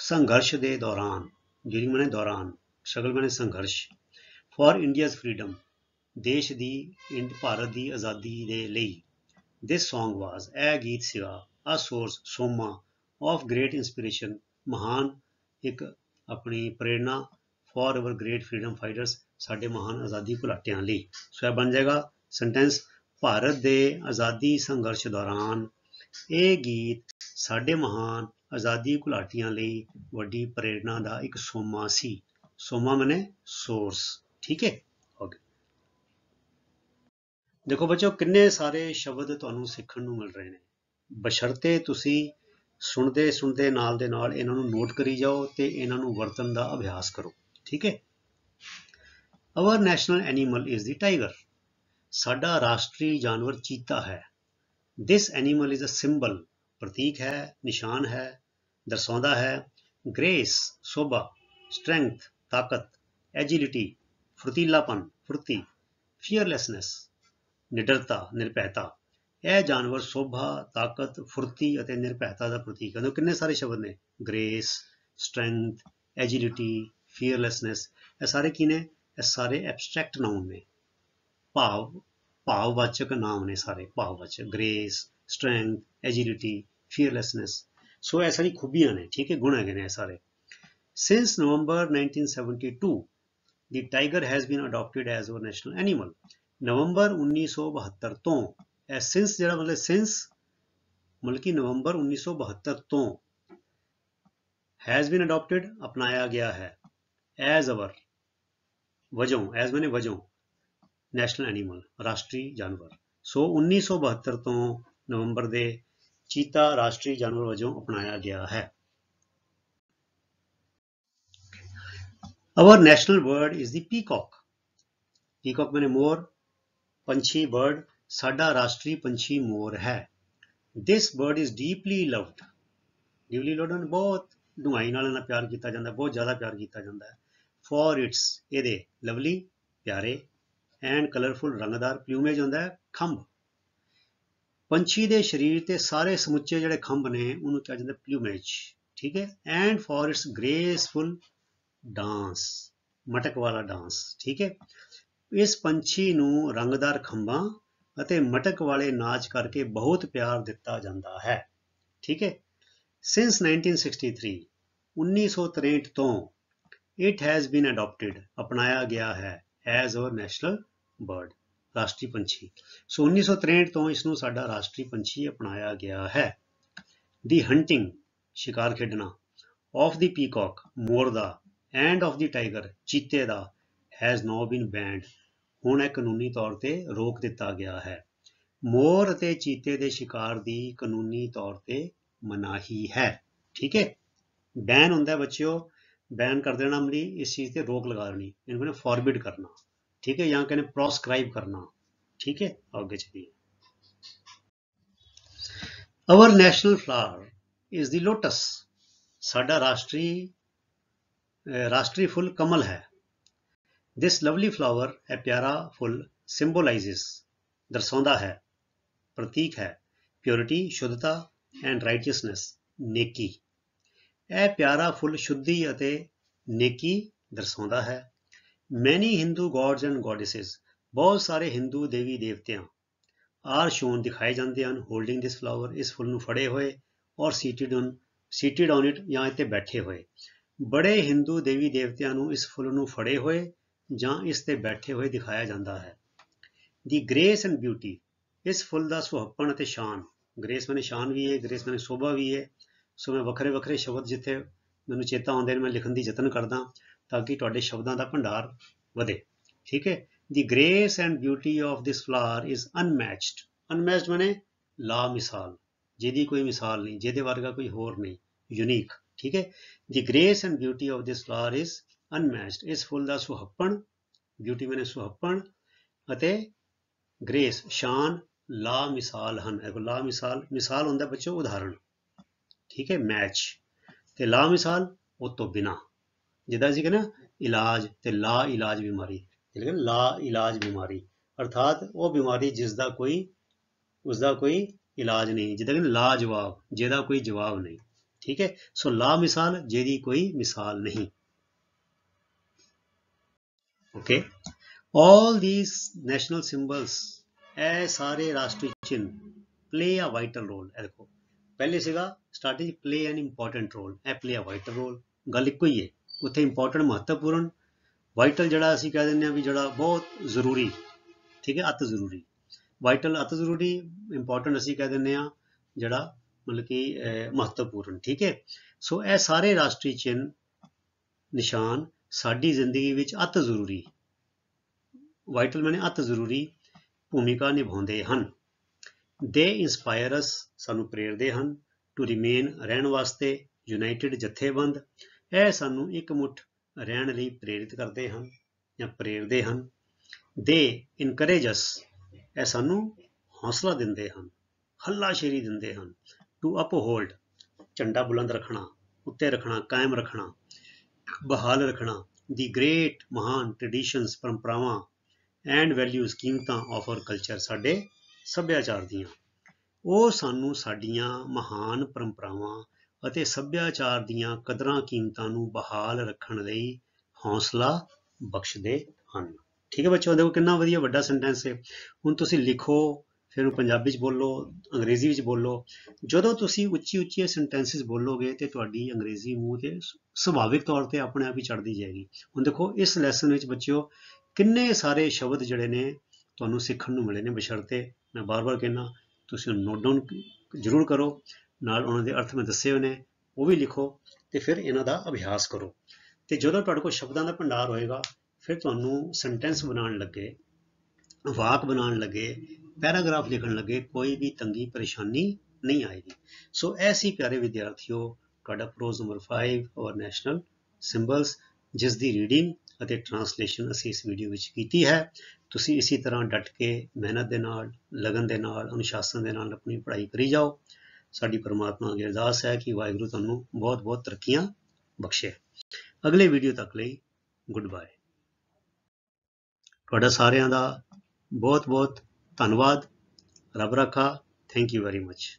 ਸੰਘਰਸ਼ ਦੇ ਦੌਰਾਨ ਡਿਊਰਿੰਗ ਮਨੇ ਦੌਰਾਨ ਸਟਰਗਲ ਮਨੇ ਸੰਘਰਸ਼ ਫॉर ਇੰਡੀਆਜ਼ ਫਰੀडम ਦੇਸ਼ ਦੀ ਇੰਡ ਭਾਰਤ ਦੀ ਆਜ਼ਾਦੀ ਦੇ ਲਈ This song was A Geet Siva, a source Soma of great inspiration, Mahan ਇੱਕ ਆਪਣੀ ਪ੍ਰੇਰਣਾ for our great freedom fighters ਸਾਡੇ ਮਹਾਨ ਆਜ਼ਾਦੀ ਘੁਲਾਟਿਆਂ ਲਈ ਸੋ ਇਹ ਬਣ ਜਾਏਗਾ ਸੈਂਟੈਂਸ ਭਾਰਤ ਦੇ ਆਜ਼ਾਦੀ ਸੰਘਰਸ਼ ਦੌਰਾਨ ਇਹ ਗੀਤ ਸਾਡੇ ਮਹਾਨ ਆਜ਼ਾਦੀ ਘੁਲਾਟੀਆਂ ਲਈ ਵੱਡੀ ਪ੍ਰੇਰਣਾ ਦਾ ਇੱਕ ਸੋਮਾ ਸੀ ਸੋਮਾ ਮਨੇ ਸੋਰਸ ਠੀਕ ਹੈ ਦੇਖੋ ਬੱਚੋ ਕਿੰਨੇ ਸਾਰੇ ਸ਼ਬਦ ਤੁਹਾਨੂੰ ਸਿੱਖਣ ਨੂੰ ਮਿਲ ਰਹੇ ਨੇ ਬਸ਼ਰਤੇ ਤੁਸੀਂ ਸੁਣਦੇ ਸੁਣਦੇ ਨਾਲ ਦੇ ਨਾਲ ਇਹਨਾਂ ਨੂੰ ਨੋਟ ਕਰੀ ਜਾਓ ਤੇ ਇਹਨਾਂ ਨੂੰ ਵਰਤਨ ਦਾ ਅਭਿਆਸ ਕਰੋ ਠੀਕ ਹੈ our national animal is the tiger ਸਾਡਾ ਰਾਸ਼ਟਰੀ ਜਾਨਵਰ ਚੀਤਾ ਹੈ this animal is a symbol ਪ੍ਰਤੀਕ ਹੈ ਨਿਸ਼ਾਨ ਹੈ ਦਰਸਾਉਂਦਾ ਹੈ ਗ੍ਰੇਸ ਸੋਭਾ ਸਟਰੈਂਥ ਤਾਕਤ ਐਜਿਲਿਟੀ ਫੁਰਤੀਲਾਪਨ ਫੁਰਤੀ ਫੀਅਰਲੈਸਨੈਸ ਨਿਡਰਤਾ ਨਿਰਭੈਤਾ ਇਹ ਜਾਨਵਰ ਸੋਭਾ ਤਾਕਤ ਫੁਰਤੀ ਅਤੇ ਨਿਰਭੈਤਾ ਦਾ ਪ੍ਰਤੀਕ ਹਨ ਕਿੰਨੇ ਸਾਰੇ ਸ਼ਬਦ ਨੇ ਗ੍ਰੇਸ ਸਟਰੈਂਥ ਐਜਿਲਿਟੀ ਫੀਅਰਲੈਸਨੈਸ ਇਹ ਸਾਰੇ ਕੀ ਨੇ ਇਹ ਸਾਰੇ ਐਬਸਟ੍ਰੈਕਟ ਨਾਉਨ ਨੇ ਭਾਵ ਭਾਵਵਾਚਕ ਨਾਮ ਨੇ ਸਾਰੇ ਭਾਵਵਾਚਕ ਗ੍ਰੇਸ ਸਟਰੈਂਥ ਐਜਿਲਿਟੀ ਫੀਅਰਲੈਸਨੈਸ ਸੋ ਇਹ ਸਾਰੀ ਖੂਬੀਆਂ ਨੇ ਠੀਕ ਹੈ ਗੁਣ ਹੈਗੇ ਨੇ ਸਾਰੇ since November 1972 the tiger has been adopted as our national animal ਨਵੰਬਰ 1972 ਤੋਂ ਇਹ ਸਿੰਸ ਜਿਹੜਾ ਮਤਲਬ ਸਿੰਸ ਮਤਲਬ ਕਿ ਨਵੰਬਰ 1972 ਤੋਂ ਹੈਜ਼ ਬੀਨ ਅਡਾਪਟਡ ਅਪਣਾਇਆ ਗਿਆ ਹੈ ਐਜ਼ ਅਵਰ ਵਜੋਂ ਐਜ਼ ਮੈਨੇ ਵਜੋਂ ਨੈਸ਼ਨਲ ਐਨੀਮਲ ਰਾਸ਼ਟਰੀ ਜਾਨਵਰ ਸੋ 1972 ਤੋਂ ਨਵੰਬਰ ਦੇ ਚੀਤਾ ਰਾਸ਼ਟਰੀ ਜਾਨਵਰ ਵਜੋਂ ਅਪਣਾਇਆ ਗਿਆ ਹੈ Our national bird is the peacock. Peacock means more, ਪੰਛੀ ਬਰਡ ਸਾਡਾ ਰਾਸ਼ਟਰੀ ਪੰਛੀ ਮੋਰ ਹੈ this bird is deeply loved loved ਲੋਡਨ ਬਹੁਤ ਦੁਆਈ ਨਾਲ ਨਾ ਪਿਆਰ ਕੀਤਾ ਜਾਂਦਾ ਬਹੁਤ ਜ਼ਿਆਦਾ ਪਿਆਰ ਕੀਤਾ ਜਾਂਦਾ ਫੋਰ for its ਇਹਦੇ ਲਵਲੀ ਪਿਆਰੇ ਐਂਡ ਕਲਰਫੁਲ ਰੰਗਦਾਰ ਪਲੂਮੇਜ ਹੁੰਦਾ ਹੈ ਖੰਭ ਪੰਛੀ ਦੇ ਸਰੀਰ ਤੇ ਸਾਰੇ ਸਮੁੱਚੇ ਜਿਹੜੇ ਖੰਭ ਨੇ ਉਹਨੂੰ ਕਿਹਾ ਜਾਂਦਾ ਪਲੂਮੇਜ ਠੀਕ ਹੈ and for its graceful dance ਮਟਕ ਵਾਲਾ ਡਾਂਸ ਠੀਕ ਹੈ ਇਸ ਪੰਛੀ ਨੂੰ ਰੰਗਦਾਰ ਖੰਭਾਂ ਅਤੇ ਮਟਕ ਵਾਲੇ ਨਾਚ ਕਰਕੇ ਬਹੁਤ ਪਿਆਰ ਦਿੱਤਾ ਜਾਂਦਾ ਹੈ ਠੀਕ ਹੈ ਸਿንስ 1963 1963 ਤੋਂ ਇਟ ਹੈਜ਼ ਬੀਨ ਅਡਾਪਟਡ ਅਪਣਾਇਆ ਗਿਆ ਹੈ ਐਜ਼ our ਨੈਸ਼ਨਲ ਬਰਡ ਰਾਸ਼ਟਰੀ ਪੰਛੀ ਸੋ 1963 ਤੋਂ ਇਸ ਨੂੰ ਸਾਡਾ ਰਾਸ਼ਟਰੀ ਪੰਛੀ ਅਪਣਾਇਆ ਗਿਆ ਹੈ ਦੀ ਹੰਟਿੰਗ ਸ਼ਿਕਾਰ ਖੇਡਣਾ ਆਫ ਦੀ ਪੀਕੌਕ ਮੋਰ ਦਾ ਐਂਡ ਆਫ ਦੀ ਟਾਈਗਰ ਚੀਤੇ ਦਾ ਹੈਜ਼ now ਬੀਨ ਬੈਂਡ ਹੁਣ ਇਹ ਕਾਨੂੰਨੀ ਤੌਰ ਤੇ ਰੋਕ ਦਿੱਤਾ ਗਿਆ ਹੈ ਮੋਰ ਅਤੇ ਚੀਤੇ ਦੇ ਸ਼ਿਕਾਰ ਦੀ ਕਾਨੂੰਨੀ ਤੌਰ ਤੇ ਮਨਾਹੀ ਹੈ ਠੀਕ ਹੈ ਬੈਨ ਹੁੰਦਾ ਬੱਚਿਓ ਬੈਨ ਕਰ ਦੇਣਾ ਅਮਲੀ ਇਸ ਚੀਜ਼ ਤੇ ਰੋਕ ਲਗਾ ਦੇਣੀ ਇਹਨੂੰ ਕਹਿੰਦੇ ਫੋਰਬਿਡ ਕਰਨਾ ਠੀਕ ਹੈ ਜਾਂ ਕਹਿੰਦੇ ਪ੍ਰੋਸਕ੍ਰਾਈਬ ਕਰਨਾ ਠੀਕ ਹੈ ਅੱਗੇ ਚਲੀਏ our national flower is the lotus ਸਾਡਾ ਰਾਸ਼ਟਰੀ ਰਾਸ਼ਟਰੀ ਫੁੱਲ ਕਮਲ ਹੈ This lovely flower ਹੈ ਪਿਆਰਾ ਫੁੱਲ ਸਿੰਬੋਲਾਈਜ਼ਸ ਦਰਸਾਉਂਦਾ ਹੈ ਪ੍ਰਤੀਕ ਹੈ ਪਿਓਰਿਟੀ ਸ਼ੁੱਧਤਾ ਐਂਡ righteousness ਨੇਕੀ ਇਹ ਪਿਆਰਾ ਫੁੱਲ ਸ਼ੁੱਧੀ ਅਤੇ ਨੇਕੀ ਦਰਸਾਉਂਦਾ ਹੈ many hindu gods and goddesses ਬਹੁਤ ਸਾਰੇ ਹਿੰਦੂ ਦੇਵੀ ਦੇਵਤਿਆਂ ਆਰ ਸ਼ੋਨ ਦਿਖਾਏ ਜਾਂਦੇ ਹਨ ਹੋਲਡਿੰਗ ਦਿਸ ਫਲਾਵਰ ਇਸ ਫੁੱਲ ਨੂੰ ਫੜੇ ਹੋਏ or seated on seated on it ਜਾਂ ਇੱਥੇ ਬੈਠੇ ਹੋਏ ਬੜੇ ਹਿੰਦੂ ਦੇਵੀ ਦੇਵਤਿਆਂ ਨੂੰ ਇਸ ਫੁੱਲ ਨੂੰ ਫੜੇ ਹੋਏ ਜਾਂ ਇਸ ਤੇ ਬੈਠੇ ਹੋਏ ਦਿਖਾਇਆ ਜਾਂਦਾ ਹੈ ਦੀ ਗ੍ਰੇਸ ਐਂਡ ਬਿਊਟੀ ਇਸ ਫੁੱਲ ਦਾ ਸੁਹੱਪਣ ਅਤੇ ਸ਼ਾਨ ਗ੍ਰੇਸ ਮੈਨੇ ਸ਼ਾਨ ਵੀ ਹੈ ਗ੍ਰੇਸ ਮੈਨੇ ਸ਼ੋਭਾ ਵੀ ਹੈ ਸੋ ਮੈਂ ਵੱਖਰੇ ਵੱਖਰੇ ਸ਼ਬਦ ਜਿੱਥੇ ਮੈਨੂੰ ਚੇਤਾ ਆਉਂਦੇ ਨੇ ਮੈਂ ਲਿਖਣ ਦੀ ਯਤਨ ਕਰਦਾ ਤਾਂ ਕਿ ਤੁਹਾਡੇ ਸ਼ਬਦਾਂ ਦਾ ਭੰਡਾਰ ਵਧੇ ਠੀਕ ਹੈ the grace and beauty of this flower is unmatched unmatched ਮੈਨੇ ਲਾ ਮਿਸਾਲ ਜਿਹਦੀ ਕੋਈ ਮਿਸਾਲ ਨਹੀਂ ਜਿਹਦੇ ਵਰਗਾ ਕੋਈ ਹੋਰ ਨਹੀਂ ਯੂਨੀਕ ਠੀਕ ਹੈ the grace and beauty of this flower is unmatched ਇਸ ਫੁੱਲ ਦਾ ਸੁਹੱਪਣ ਬਿਊਟੀ ਮੈਨੇ ਸੁਹੱਪਣ ਅਤੇ ਗ੍ਰੇਸ ਸ਼ਾਨ ਲਾ ਮਿਸਾਲ ਹਨ ਇਹ ਲਾ ਮਿਸਾਲ ਮਿਸਾਲ ਹੁੰਦਾ ਬੱਚੋ ਉਦਾਹਰਣ ਠੀਕ ਹੈ ਮੈਚ ਤੇ ਲਾ ਮਿਸਾਲ ਉਹ ਤੋਂ ਬਿਨਾ ਜਿਦਾ ਜੀ ਕਹਿੰਦਾ ਇਲਾਜ ਤੇ ਲਾ ਇਲਾਜ ਬਿਮਾਰੀ ਲੇਕਿਨ ਲਾ ਇਲਾਜ ਬਿਮਾਰੀ ਅਰਥਾਤ ਉਹ ਬਿਮਾਰੀ ਜਿਸ ਦਾ ਕੋਈ ਉਸ ਦਾ ਕੋਈ ਇਲਾਜ ਨਹੀਂ ਜਿਹਦਾ ਕਿ ਜਵਾਬ ਜਿਹਦਾ ਕੋਈ ਜਵਾਬ ਨਹੀਂ ਠੀਕ ਹੈ ਸੋ ਲਾ ਮਿਸਾਲ ਜਿਹਦੀ ਕੋਈ ਮਿਸਾਲ ਨਹੀਂ okay all these national symbols ਐ ਸਾਰੇ ਰਾਸ਼ਟਰੀ ਚਿੰਨ ਪਲੇ ਆ ਵਾਈਟਲ ਰੋਲ ਇਹ ਦੇਖੋ ਪਹਿਲੇ ਸੀਗਾ strategy play an important role a play a vital role ਗੱਲ ਇੱਕੋ ਹੀ ਹੈ ਉੱਥੇ ਇੰਪੋਰਟੈਂਟ ਮਹੱਤਵਪੂਰਨ ਵਾਈਟਲ ਜਿਹੜਾ ਅਸੀਂ ਕਹਿ ਦਿੰਦੇ ਆ ਵੀ ਜਿਹੜਾ ਬਹੁਤ ਜ਼ਰੂਰੀ ਠੀਕ ਹੈ ਅਤ ਜ਼ਰੂਰੀ ਵਾਈਟਲ ਅਤ ਜ਼ਰੂਰੀ ਇੰਪੋਰਟੈਂਟ ਅਸੀਂ ਕਹਿ ਦਿੰਦੇ ਆ ਜਿਹੜਾ ਮਤਲਬ ਕਿ ਮਹੱਤਵਪੂਰਨ ਠੀਕ ਹੈ ਸੋ ਇਹ ਸਾਰੇ ਰਾਸ਼ਟਰੀ ਚਿੰਨ ਨਿਸ਼ਾਨ ਸਾਡੀ ਜ਼ਿੰਦਗੀ ਵਿੱਚ ਅਤ ਜ਼ਰੂਰੀ ਵਾਈਟਲ ਮੈਨੇ ਅਤ ਜ਼ਰੂਰੀ ਭੂਮਿਕਾ ਨਿਭਾਉਂਦੇ ਹਨ ਦੇ ਇਨਸਪਾਇਰ ਅਸ ਸਾਨੂੰ ਪ੍ਰੇਰਦੇ ਹਨ ਟੂ ਰਿਮੇਨ ਰਹਿਣ ਵਾਸਤੇ ਯੂਨਾਈਟਿਡ ਜਥੇਬੰਦ ਇਹ ਸਾਨੂੰ ਇੱਕ ਮੁੱਠ ਰਹਿਣ ਲਈ ਪ੍ਰੇਰਿਤ ਕਰਦੇ ਹਨ ਜਾਂ ਪ੍ਰੇਰਦੇ ਹਨ ਦੇ ਇਨਕਰੇਜ ਅਸ ਇਹ ਸਾਨੂੰ ਹੌਸਲਾ ਦਿੰਦੇ ਹਨ ਹੱਲਾ ਸ਼ੇਰੀ ਦਿੰਦੇ ਹਨ ਟੂ ਅਪਹੋਲਡ ਝੰਡਾ ਬੁਲੰਦ ਰੱਖਣਾ ਉੱਤੇ ਰੱਖਣਾ ਕਾਇਮ ਰੱਖਣਾ ਬਹਾਲ ਰੱਖਣਾ ਦੀ ਗ੍ਰੇਟ ਮਹਾਨ ਟ੍ਰੈਡੀਸ਼ਨਸ ਪਰੰਪਰਾਵਾਂ ਐਂਡ ਵੈਲਿਊਜ਼ ਕੀਮਤਾਂ ਆਫ ਆਰ ਕਲਚਰ ਸਾਡੇ ਸੱਭਿਆਚਾਰ ਦੀਆਂ ਉਹ ਸਾਨੂੰ ਸਾਡੀਆਂ ਮਹਾਨ ਪਰੰਪਰਾਵਾਂ ਅਤੇ ਸੱਭਿਆਚਾਰ ਦੀਆਂ ਕਦਰਾਂ ਕੀਮਤਾਂ ਨੂੰ ਬਹਾਲ ਰੱਖਣ ਲਈ ਹੌਸਲਾ ਬਖਸ਼ਦੇ ਹਨ ਠੀਕ ਹੈ ਬੱਚਿਓ ਦੇਖੋ ਕਿੰਨਾ ਵਧੀਆ ਵੱਡਾ ਸੈਂਟੈਂਸ ਹੈ ਹੁਣ ਤੁਸੀਂ ਲਿਖੋ ਫਿਰ ਉਹ ਪੰਜਾਬੀ ਵਿੱਚ ਬੋਲੋ ਅੰਗਰੇਜ਼ੀ ਵਿੱਚ ਬੋਲੋ ਜਦੋਂ ਤੁਸੀਂ ਉੱਚੀ ਉੱਚੀ ਸੈਂਟੈਂਸਸ ਬੋਲੋਗੇ ਤੇ ਤੁਹਾਡੀ ਅੰਗਰੇਜ਼ੀ ਮੂੰਹ ਤੇ ਸੁਭਾਵਿਕ ਤੌਰ ਤੇ ਆਪਣੇ ਆਪ ਹੀ ਚੜਦੀ ਜਾਏਗੀ ਹੁਣ ਦੇਖੋ ਇਸ ਲੈਸਨ ਵਿੱਚ ਬੱਚਿਓ ਕਿੰਨੇ ਸਾਰੇ ਸ਼ਬਦ ਜਿਹੜੇ ਨੇ ਤੁਹਾਨੂੰ ਸਿੱਖਣ ਨੂੰ ਮਿਲੇ ਨੇ ਬਸ਼ਰਤੇ ਮੈਂ ਬਾਰ-ਬਾਰ ਕਹਿਣਾ ਤੁਸੀਂ ਨੋਟ ਡਾਊਨ ਜ਼ਰੂਰ ਕਰੋ ਨਾਲ ਉਹਨਾਂ ਦੇ ਅਰਥ ਮੈਂ ਦੱਸੇ ਹੋਏ ਨੇ ਉਹ ਵੀ ਲਿਖੋ ਤੇ ਫਿਰ ਇਹਨਾਂ ਦਾ ਅਭਿਆਸ ਕਰੋ ਤੇ ਜਦੋਂ ਤੁਹਾਡੇ ਕੋਲ ਸ਼ਬਦਾਂ ਦਾ ਭੰਡਾਰ ਹੋਏਗਾ ਫਿਰ ਤੁਹਾਨੂੰ ਸੈਂਟੈਂਸ ਬਣਾਉਣ ਲੱਗੇ ਵਾਕ ਬਣਾਉਣ ਲੱਗੇ ਪੈਰਾਗ੍ਰਾਫ ਲਿਖਣ ਲੱਗੇ ਕੋਈ ਵੀ ਤੰਗੀ ਪਰੇਸ਼ਾਨੀ ਨਹੀਂ ਆਏਗੀ ਸੋ ਐਸੀ ਪਿਆਰੇ ਵਿਦਿਆਰਥੀਓ ਤੁਹਾਡਾ ਪ੍ਰੋਜ਼ ਨੰਬਰ 5 ਔਰ ਨੈਸ਼ਨਲ ਸਿੰਬਲਸ ਜਿਸ ਦੀ ਰੀਡਿੰਗ ਅਤੇ ਟ੍ਰਾਂਸਲੇਸ਼ਨ ਅਸੀਂ ਇਸ ਵੀਡੀਓ ਵਿੱਚ ਕੀਤੀ ਹੈ ਤੁਸੀਂ ਇਸੇ ਤਰ੍ਹਾਂ ਡਟ ਕੇ ਮਿਹਨਤ ਦੇ ਨਾਲ ਲਗਨ ਦੇ ਨਾਲ ਅਨੁਸ਼ਾਸਨ ਦੇ ਨਾਲ ਆਪਣੀ ਪੜ੍ਹਾਈ ਕਰੀ ਜਾਓ ਸਾਡੀ ਪਰਮਾਤਮਾ ਅਗੇ ਅਰਦਾਸ ਹੈ ਕਿ ਵਾਹਿਗੁਰੂ ਤੁਹਾਨੂੰ ਬਹੁਤ-ਬਹੁਤ ਤਰੱਕੀਆਂ ਬਖਸ਼ੇ ਅਗਲੇ ਵੀਡੀਓ ਤੱਕ ਲਈ ਗੁੱਡ ਬਾਏ ਤੁਹਾਡਾ ਸਾਰਿਆਂ ਦਾ ਬਹੁਤ-ਬਹੁਤ ਧੰਨਵਾਦ ਰੱਬ ਰੱਖਾ ਥੈਂਕ ਯੂ ਵੈਰੀ ਮੱਚ